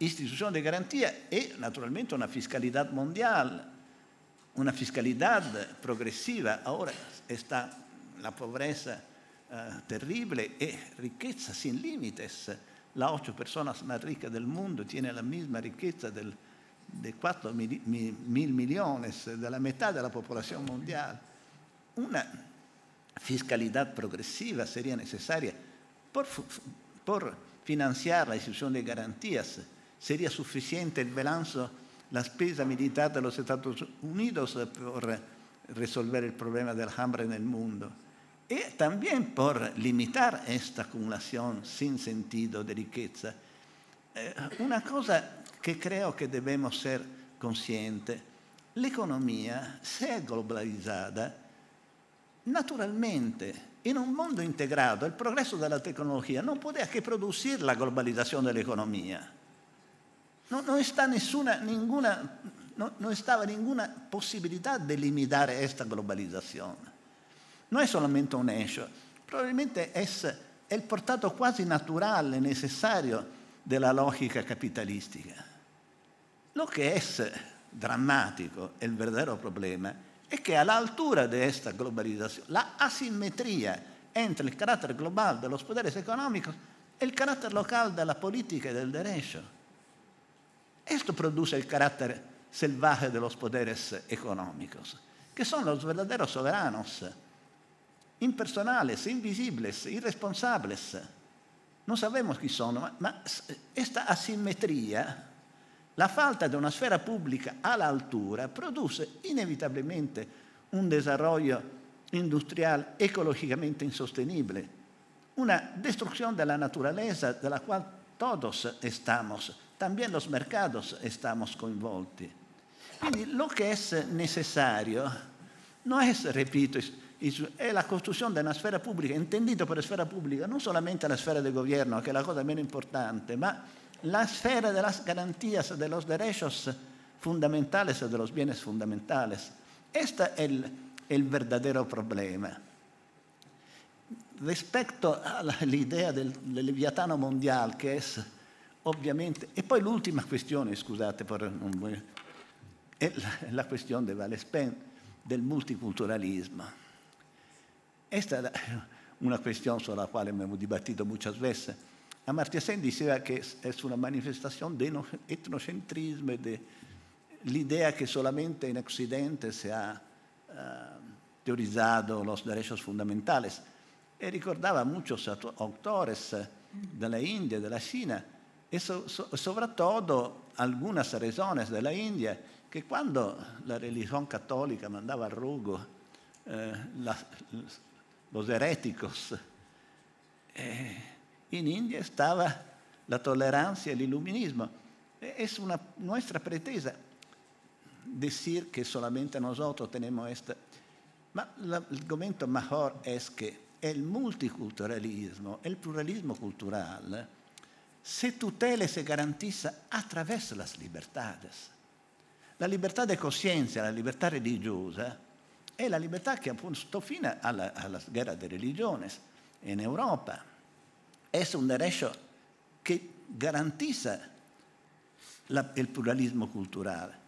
Speaker 2: institución di garantía e naturalmente una fiscalità mondiale, una fiscalità progressiva, ora está la pobreza uh, terrible y ricchezza sin límites. las ocho personas más ricas del mundo tienen la misma riqueza de cuatro mil, millones, eh, de la mitad de la población mundial. Una fiscalidad progresiva sería necesaria por, financiar la institución de garantías. Sería suficiente el balance, la spesa militar de los Estados Unidos eh, por resolver el problema del hambre en el mundo. e también por limitar esta acumulación sin sentido de riqueza. Eh, una cosa che creo che dobbiamo essere conscienti, l'economia, se è globalizzata, naturalmente in un mondo integrato il progresso della tecnologia non poteva che producir la globalizzazione dell'economia. Non, non, nessuna, ninguna, non, non stava nessuna possibilità di limitar questa globalizzazione non è solamente un escio, probabilmente è il portato quasi naturale, necessario della logica capitalistica. Lo che è drammatico è il vero problema è che all'altura di questa globalizzazione, la asimmetria entre il carattere globale dello poderes economico e il carattere locale della politica e del derecho. Questo produce il carattere selvaggio dello poderes economicos, che sono los verdaderos soberanos, impersonales, invisibles, irresponsables. Non sappiamo chi sono, ma, ma questa asimmetria, la falta di una sfera pubblica all'altura, produce inevitabilmente un desarrollo industriale ecologicamente insostenibile, una destrucción della la naturaleza de la cual todos estamos, también los mercados estamos coinvolti. Quindi lo que es necesario no es, repito, è la costruzione di una sfera pubblica, intendito per sfera pubblica non solamente la sfera del governo, che è la cosa meno importante, ma la sfera delle garanzie, de los derechos fundamentales dei de fondamentali. Questo è il, es el, el problema. Rispetto all'idea del, del Leviatano mondiale, che è ovviamente... E poi l'ultima questione, scusate, per, è la, la questione de Valespen, del multiculturalismo. Questa era una questione sulla quale abbiamo hemos molte volte. Amartya Sen diceva che è una manifestazione de etnocentrismo, de l'idea que solamente in Occidente si ha uh, eh, teorizado los derechos fundamentales. Y recordaba a muchos autores della India, della Cina, e y so, so, sobre todo algunas regiones India, che quando la religione católica mandava a rogo eh, la, los eréticos. Eh, en India stava la tolleranza e l'illuminismo. È una nostra pretesa dire che solamente noi tenemos esta... Ma l'argomento argumento è che è il multiculturalismo, è il pluralismo culturale, se tutela e se garantisce attraverso le libertà. La libertà di coscienza, la libertà religiosa, è la libertà che ha posto fine alla, alla guerra di religioni in Europa. È un derecho che garantisce la, il pluralismo culturale.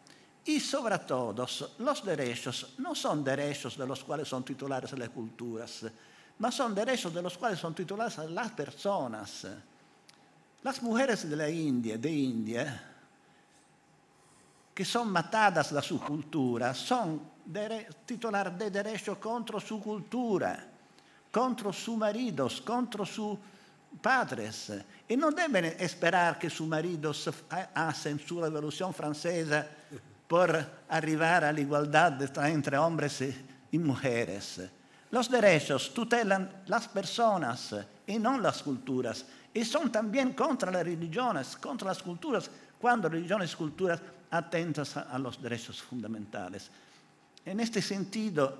Speaker 2: Y sobre todo, los derechos no son derechos de los cuales son titulares las ma sono derechos dello los sono titolari le persone. Le Las mujeres de India, de India, que son matadas de su cultura, sono titular de derecho contra su cultura, contra sus maridos, contra sus padres. Y no deben esperar que sus maridos hacen su revolución francesa por arribar a la igualdad entre hombres y mujeres. Los derechos tutelan las personas y no las culturas. Y son también contra las religiones, contra las culturas, cuando religiones y culturas atentas a los derechos fundamentales. En este sentido,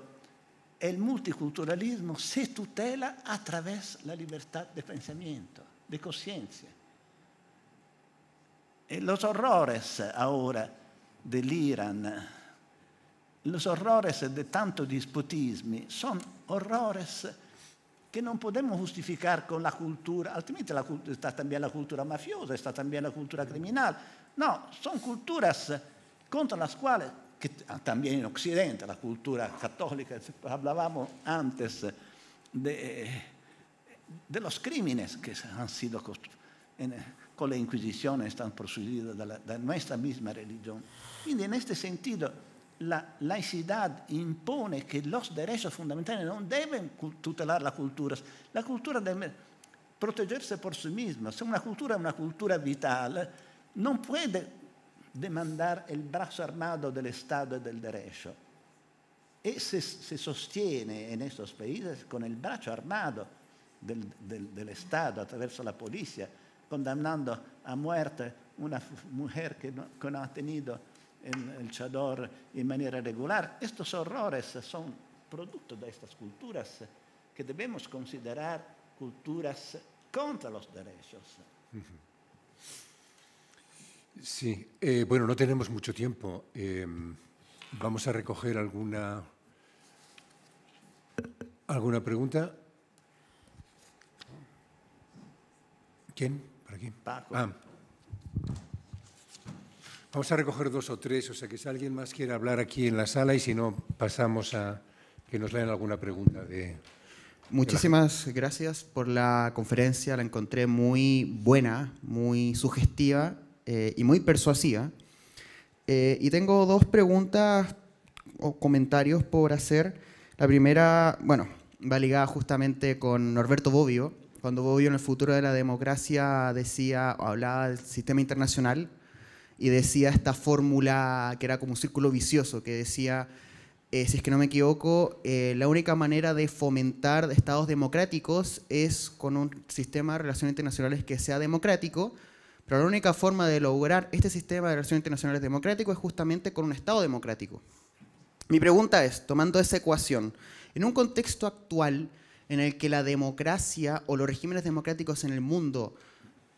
Speaker 2: el multiculturalismo se tutela a través de la libertad de pensamiento, de conciencia. Los horrores ahora del Irán, los horrores de tanto disputismi, son horrores che non possiamo giustificare con la cultura, altrimenti la, sta anche la cultura mafiosa, sta anche la cultura criminale. No, sono culturas contro le quali che anche in Occidente, la cultura católica, hablábamos antes de, eh, de los crímenes que han sido en, con la Inquisición, están procedidos de, la, nostra misma religione. Quindi in questo senso, la laicità impone che i diritti fondamentali non devono tutelare la cultura. La cultura debe protegerse por sí misma. Se una cultura è una cultura vitale, non può demandar el brazo armado del Estado y del derecho. Y se, sostiene en estos países con el brazo armado del, Estado, a través de la policía, condenando a muerte una mujer que no, ha tenido el, chador en manera regular. Estos horrores son producto de estas culturas que debemos considerar culturas contra los derechos.
Speaker 1: Sí, eh, bueno, no tenemos mucho tiempo. Em, vamos a recoger alguna, alguna pregunta. ¿Quién? ¿Por aquí? Ah. Vamos a recoger dos o tres, o sea que si alguien más quiere hablar aquí en la sala y si no, pasamos a que nos lean alguna pregunta de,
Speaker 4: Muchísimas gracias por la conferencia, la encontré muy buena, muy sugestiva eh, y muy persuasiva. Eh, y tengo dos preguntas o comentarios por hacer. La primera, bueno, va ligada justamente con Norberto Bobbio. Cuando Bobbio en el futuro de la democracia decía, o hablaba del sistema internacional y decía esta fórmula que era como un círculo vicioso, que decía, eh, si es que no me equivoco, la única manera de fomentar estados democráticos es con un sistema de relaciones internacionales que sea democrático pero la única forma de lograr este sistema de relaciones internacionales democrático es justamente con un Estado democrático. Mi pregunta es, tomando esa ecuación, en un contexto actual en el que la democracia o los regímenes democráticos en el mundo,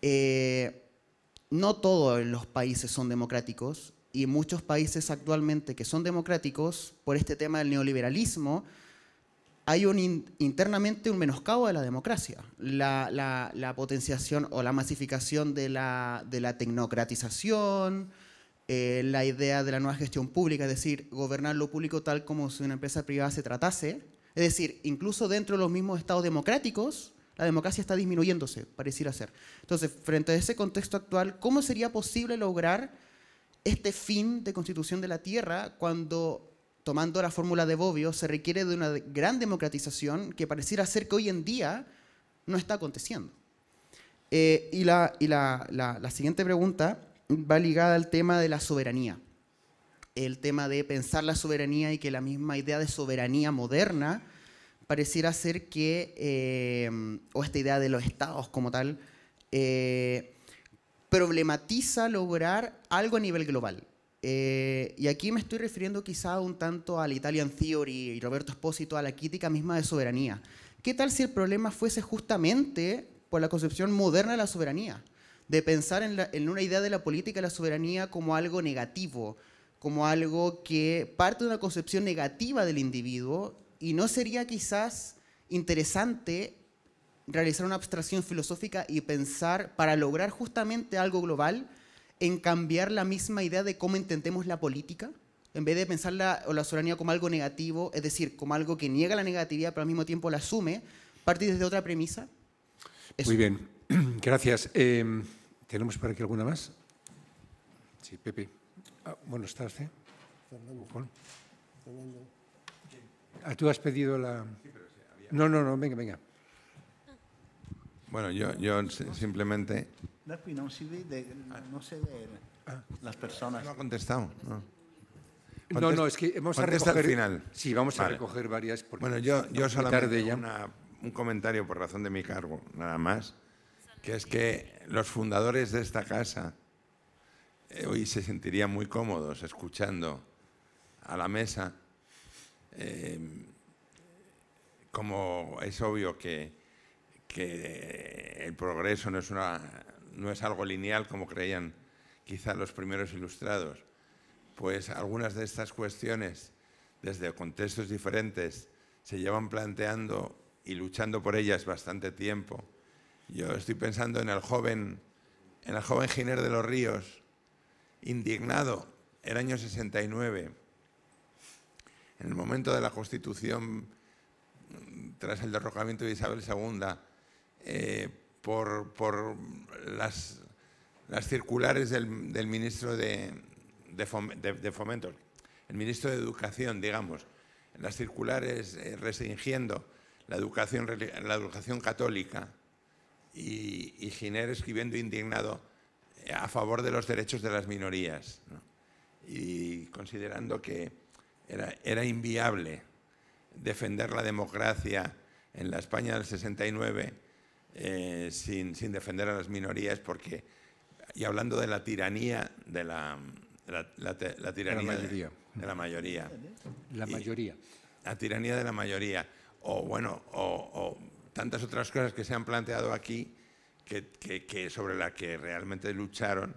Speaker 4: eh, no todos los países son democráticos, y muchos países actualmente que son democráticos, por este tema del neoliberalismo, hay internamente un menoscabo de la democracia. La, potenciación o la masificación de la, la tecnocratización, eh, la idea de la nueva gestión pública, es decir, gobernar lo público tal como si una empresa privada se tratase. Es decir, incluso dentro de los mismos estados democráticos, la democracia está disminuyéndose, pareciera ser. Entonces, frente a ese contexto actual, ¿cómo sería posible lograr este fin de constitución de la tierra cuando tomando la fórmula de Bobbio, se requiere de una gran democratización que pareciera ser que hoy en día no está aconteciendo. Eh, y, la, siguiente pregunta va ligada al tema de la soberanía. El tema de pensar la soberanía y que la misma idea de soberanía moderna pareciera ser que, eh, o esta idea de los estados como tal, eh, problematiza lograr algo a nivel global. Eh, y aquí me estoy refiriendo quizá un tanto al Italian Theory y Roberto Esposito a la crítica misma de soberanía. ¿Qué tal si el problema fuese justamente por la concepción moderna de la soberanía? De pensar en, en una idea de la política de la soberanía como algo negativo, como algo que parte de una concepción negativa del individuo y no sería quizás interesante realizar una abstracción filosófica y pensar para lograr justamente algo global en cambiar la misma idea de cómo entendemos la política, en vez de pensar la, soberanía como algo negativo, es decir, como algo que niega la negatividad pero al mismo tiempo la asume, partir desde otra premisa.
Speaker 1: Muy bien, gracias. Em, ¿Tenemos para aquí alguna más? Sí, Pepe. Ah, bueno, está ¿eh? ah, tú has pedido la... No, no, no, venga, venga.
Speaker 5: Bueno, yo, yo simplemente
Speaker 2: no, ah. las personas. No ha contestado. No.
Speaker 5: no, es que hemos a recoger. final. Sí, vamos a recoger varias. bueno, yo, solamente un comentario por razón de mi cargo, nada más, que es que los fundadores de esta casa eh, hoy se sentirían muy cómodos escuchando a la mesa. Eh, como es obvio que el progreso no es una no es algo lineal como creían quizá los primeros ilustrados. Pues algunas de estas cuestiones, desde contextos diferentes, se llevan planteando y luchando por ellas bastante tiempo. Yo estoy pensando en el joven, en el joven Giner de los Ríos, indignado el año 69, en el momento de la Constitución, tras el derrocamiento de Isabel II, por, las, circulares del, ministro de, Fomento, el ministro de Educación, digamos, las circulares eh, restringiendo la educación, la educación católica y, y Giner escribiendo indignado eh, a favor de los derechos de las minorías y considerando que era inviable defender la democracia en la España del 69 eh, sin, sin, defender a las minorías, porque, y hablando de la tiranía de la, la, la, tiranía de, la mayoría. La mayoría. La tiranía de la mayoría. O bueno, o, tantas otras cosas que se han planteado aquí que, sobre las que realmente lucharon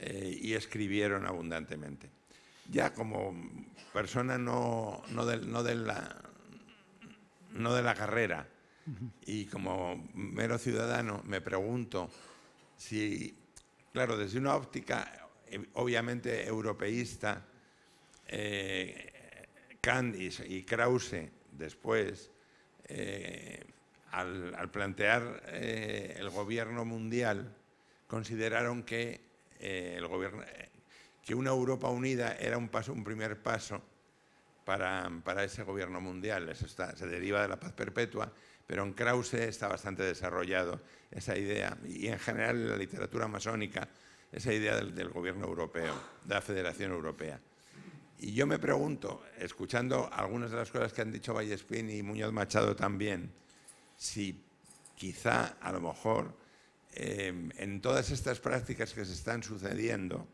Speaker 5: eh, y escribieron abundantemente. Ya como persona no, no, no de la, no de la carrera, y como mero ciudadano me pregunto si, claro, desde una óptica eh, obviamente europeísta, eh, y Krause después, eh, al, plantear eh, el gobierno mundial, consideraron que, que una Europa unida era un, paso, un primer paso para, para ese gobierno mundial. Eso se deriva de la paz perpetua pero en Krause está bastante desarrollado esa idea, y en general en la literatura masónica, esa idea del, gobierno europeo, de la Federación Europea. Y yo me pregunto, escuchando algunas de las cosas que han dicho Vallespín y Muñoz Machado también, si quizá, a lo mejor, eh, en todas estas prácticas que se están sucediendo,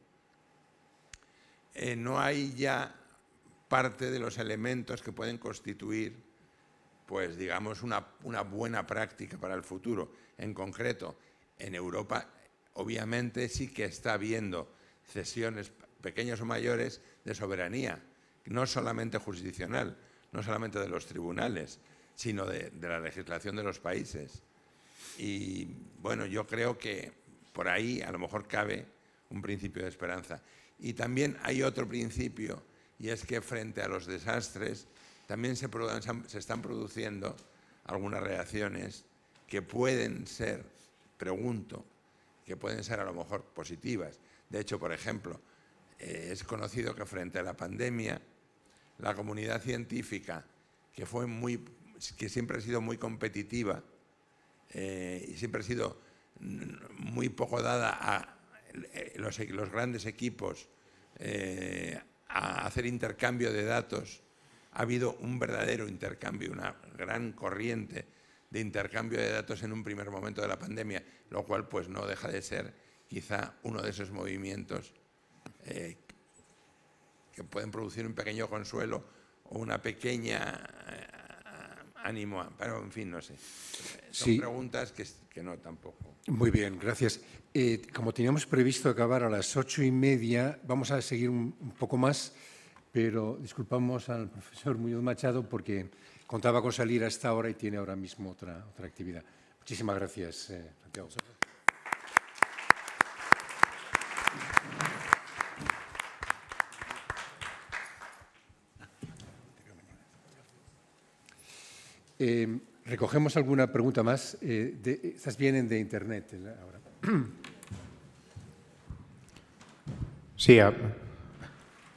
Speaker 5: eh, no hay ya parte de los elementos que pueden constituir pues digamos, una, buena práctica para el futuro. En concreto, en Europa obviamente sí que está habiendo cesiones pequeñas o mayores de soberanía, no solamente jurisdiccional, no solamente de los tribunales, sino de, de, la legislación de los países. Y bueno, yo creo que por ahí a lo mejor cabe un principio de esperanza. Y también hay otro principio, y es que frente a los desastres también se, están produciendo algunas reacciones que pueden ser, pregunto, que pueden ser a lo mejor positivas. De hecho, por ejemplo, eh, es conocido que frente a la pandemia, la comunidad científica, que, fue muy, que siempre ha sido muy competitiva eh, y siempre ha sido muy poco dada a eh, los, grandes equipos a hacer intercambio de datos ha habido un verdadero intercambio, una gran corriente de intercambio de datos en un primer momento de la pandemia, lo cual pues no deja de ser quizá uno de esos movimientos eh, que pueden producir un pequeño consuelo o una pequeña eh, ánimo, pero en fin, no sé. Son preguntas que, no tampoco.
Speaker 4: Muy
Speaker 1: bien, gracias. Eh, como teníamos previsto acabar a las ocho y media, vamos a seguir un poco más pero disculpamos al profesor Muñoz Machado porque contaba con salir a esta hora y tiene ahora mismo otra, otra actividad. Muchísimas gracias, eh, Santiago. Eh, recogemos alguna pregunta más. Eh, estas vienen de Internet ahora. Sí,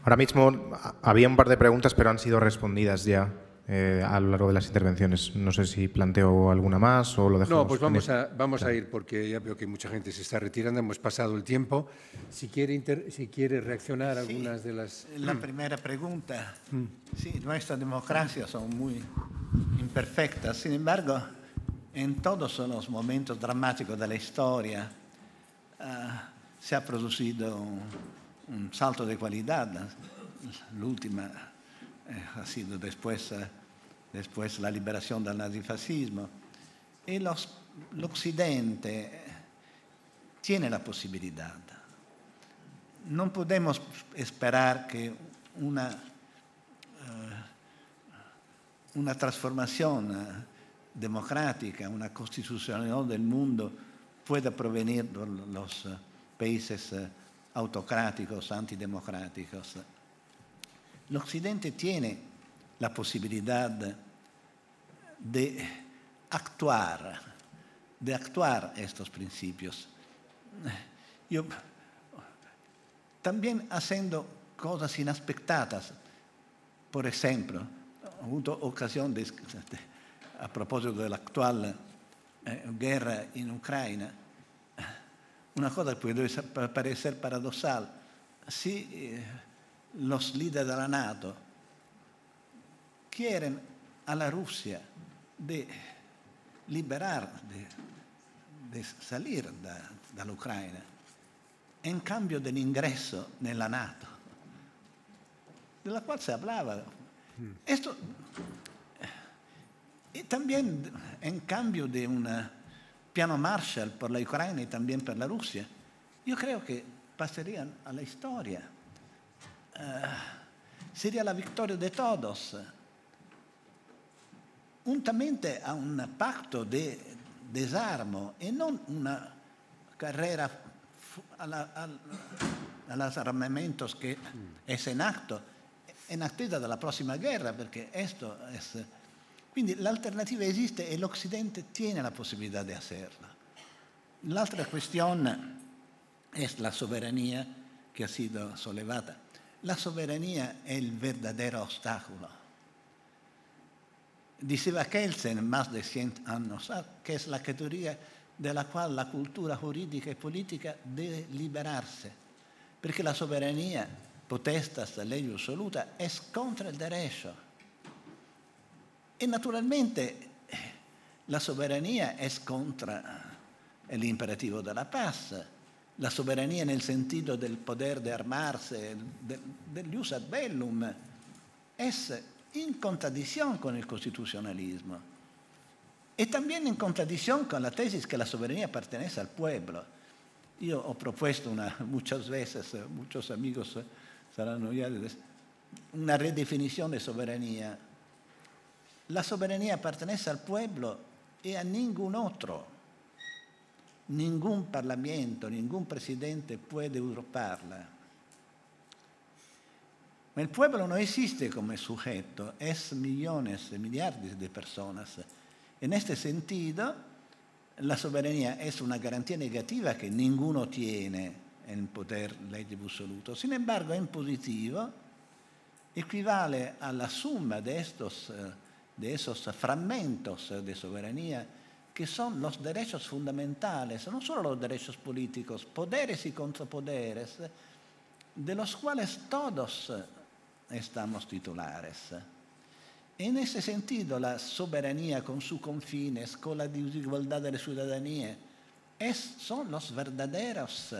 Speaker 1: Ahora mismo ah, había un par de preguntas, pero han sido respondidas ya eh, a lo largo de las intervenciones. No sé si planteo alguna más o lo dejamos. No, pues vamos, a, vamos a ir porque ya veo que mucha gente se está retirando, hemos pasado el tiempo. Si quiere,
Speaker 2: si quiere reaccionar a algunas de las... La primera pregunta. Mm. Sí, nuestras democracias son muy imperfectas. Sin embargo, en todos los momentos dramáticos de la historia ah, se ha producido... Un, un salto di qualità, l'ultima eh, ha sido después, eh, después la liberazione dal nazifascismo. e l'Occidente tiene la possibilità. Non possiamo esperar che una, eh, una transformación democrática, una constitución del mondo, pueda provenir de paesi. países eh, autocráticos, antidemocráticos. El Occidente tiene la posibilidad de actuar, de actuar estos principios. también haciendo cosas inaspectadas, Por ejemplo, he tenido ocasión de, a propósito de la actual eh, guerra en Ucrania, una cosa che deve essere paradossale. Si eh, los leader della NATO quieren alla Russia di liberare, di, de, de da, dall'Ucraina in cambio dell'ingresso nella NATO, della quale si parlava. Mm. Esto, eh, y anche in cambio di una piano Marshall per la Ucrania y también por la Russia. Io credo che pasarían alla storia. historia. Uh, eh, sería la victoria di tutti. Untamente a un pacto di desarmo e non una carrera all'armamento che è in atto, in attesa della prossima guerra, perché questo è quindi l'alternativa esiste e l'Occidente tiene la possibilità di hacerla. L'altra questione è la sovranità che ha sido sollevata. La sovranità è il vero ostacolo. Diceva Kelsen, más de 100 anni fa, che è la categoria della quale la cultura giuridica e politica deve liberarsi, perché la sovranità, potestas legge assoluta è contro il derecho e naturalmente la sovranità è scontra l'imperativo della pace. La sovranità nel sentito del poter di armarsi, degli dell'us ad bellum, è in contraddizione con il costituzionalismo e también in contraddizione con la tesi che la sovranità appartenesse al pueblo. Io ho proposto una, muchas veces, muchos amigos saranno ya, una redefinizione di sovranità la soberanía pertenece al pueblo e a ningún altro. Ningún parlamento, ningún presidente puede usurparla. il pueblo non esiste come sujeto, es millones, miliardi di persone. In questo senso, la soberanía è una garantía negativa che ninguno tiene en poder legge absoluto. Sin embargo, en positivo equivale alla la suma de estos eh, de esos fragmentos de soberanía que son los derechos fundamentales, no solo los derechos políticos, poderes y contrapoderes, de los cuales todos estamos titulares. En ese sentido, la soberanía con sus confines, con la desigualdad de la ciudadanía, es, son los verdaderos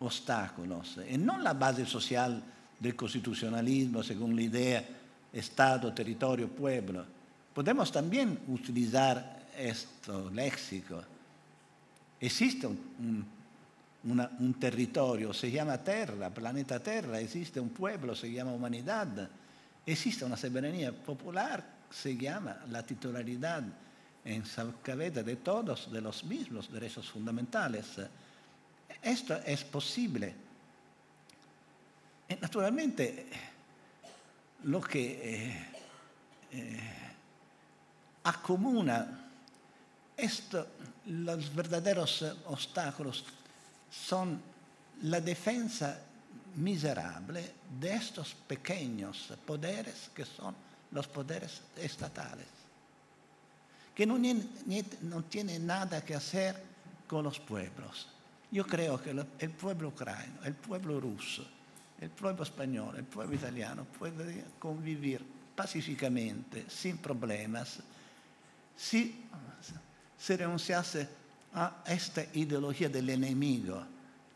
Speaker 2: obstáculos y no la base social del constitucionalismo, según la idea Estado, territorio, pueblo. podemos también utilizar este léxico. Existe un, territorio, se llama Tierra, planeta Tierra, existe un pueblo, se llama humanidad, existe una soberanía popular, se llama la titularidad en cabeza de todos de los mismos derechos fundamentales. Esto es posible. Eh, naturalmente, lo que... Eh, eh, acomuna. Esto, los verdaderos eh, obstáculos son la defensa miserable de estos pequeños poderes que son los poderes estatales, que no, no tienen nada que hacer con los pueblos. Yo creo que el pueblo ucraniano, el pueblo ruso, el pueblo español, el pueblo italiano puede convivir pacíficamente, sin problemas, si se renunciase a esta ideología del enemigo.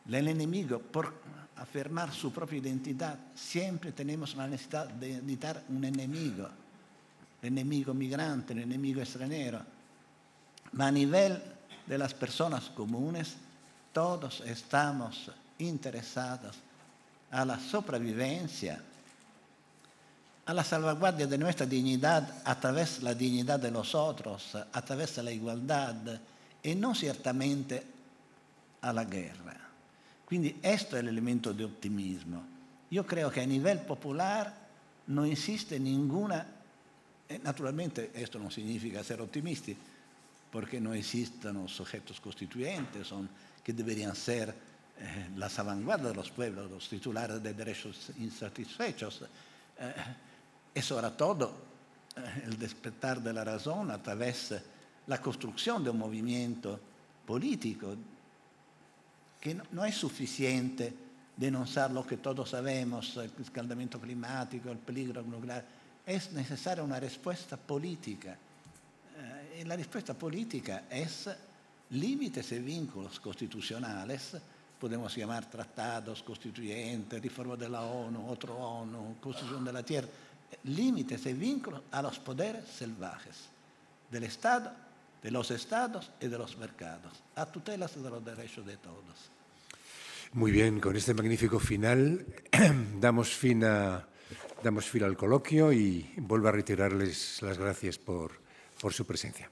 Speaker 2: El enemigo, por afirmar su propia identidad, siempre tenemos la necesidad de editar un enemigo, el enemigo migrante, el enemigo extranjero. a nivel de las personas comunes, todos estamos interesados a la sobrevivencia alla salvaguardia de nostra dignità attraverso la dignità de los otros, attraverso través de la igualdad y no ciertamente a guerra. Quindi questo è l'elemento di ottimismo. Io credo che a livello popolare non esiste nessuna, e naturalmente questo non significa essere ottimisti, perché non esistono soggetti costituenti che dovrebbero essere eh, la salvaguardia de los pueblos, los titulares de derechos insatisfechos. Eh, e soprattutto eh, il el despertar de la razón la costruzione di un movimento politico che non è sufficiente denunciare lo che tutti sappiamo, il riscaldamento climatico, il peligro nuclear. è necessaria una risposta politica eh, e la risposta politica è límites e vínculos constitucionales, possiamo llamar tratados, constituyentes, riforma della ONU, otro ONU, costituzione della la Tierra. límites y vínculos a los poderes salvajes del Estado, de los estados y de los mercados, a tutelas de los derechos de todos.
Speaker 1: Muy bien, con este magnífico final damos fin, a, damos fin al coloquio y vuelvo a retirarles las gracias por, por su presencia.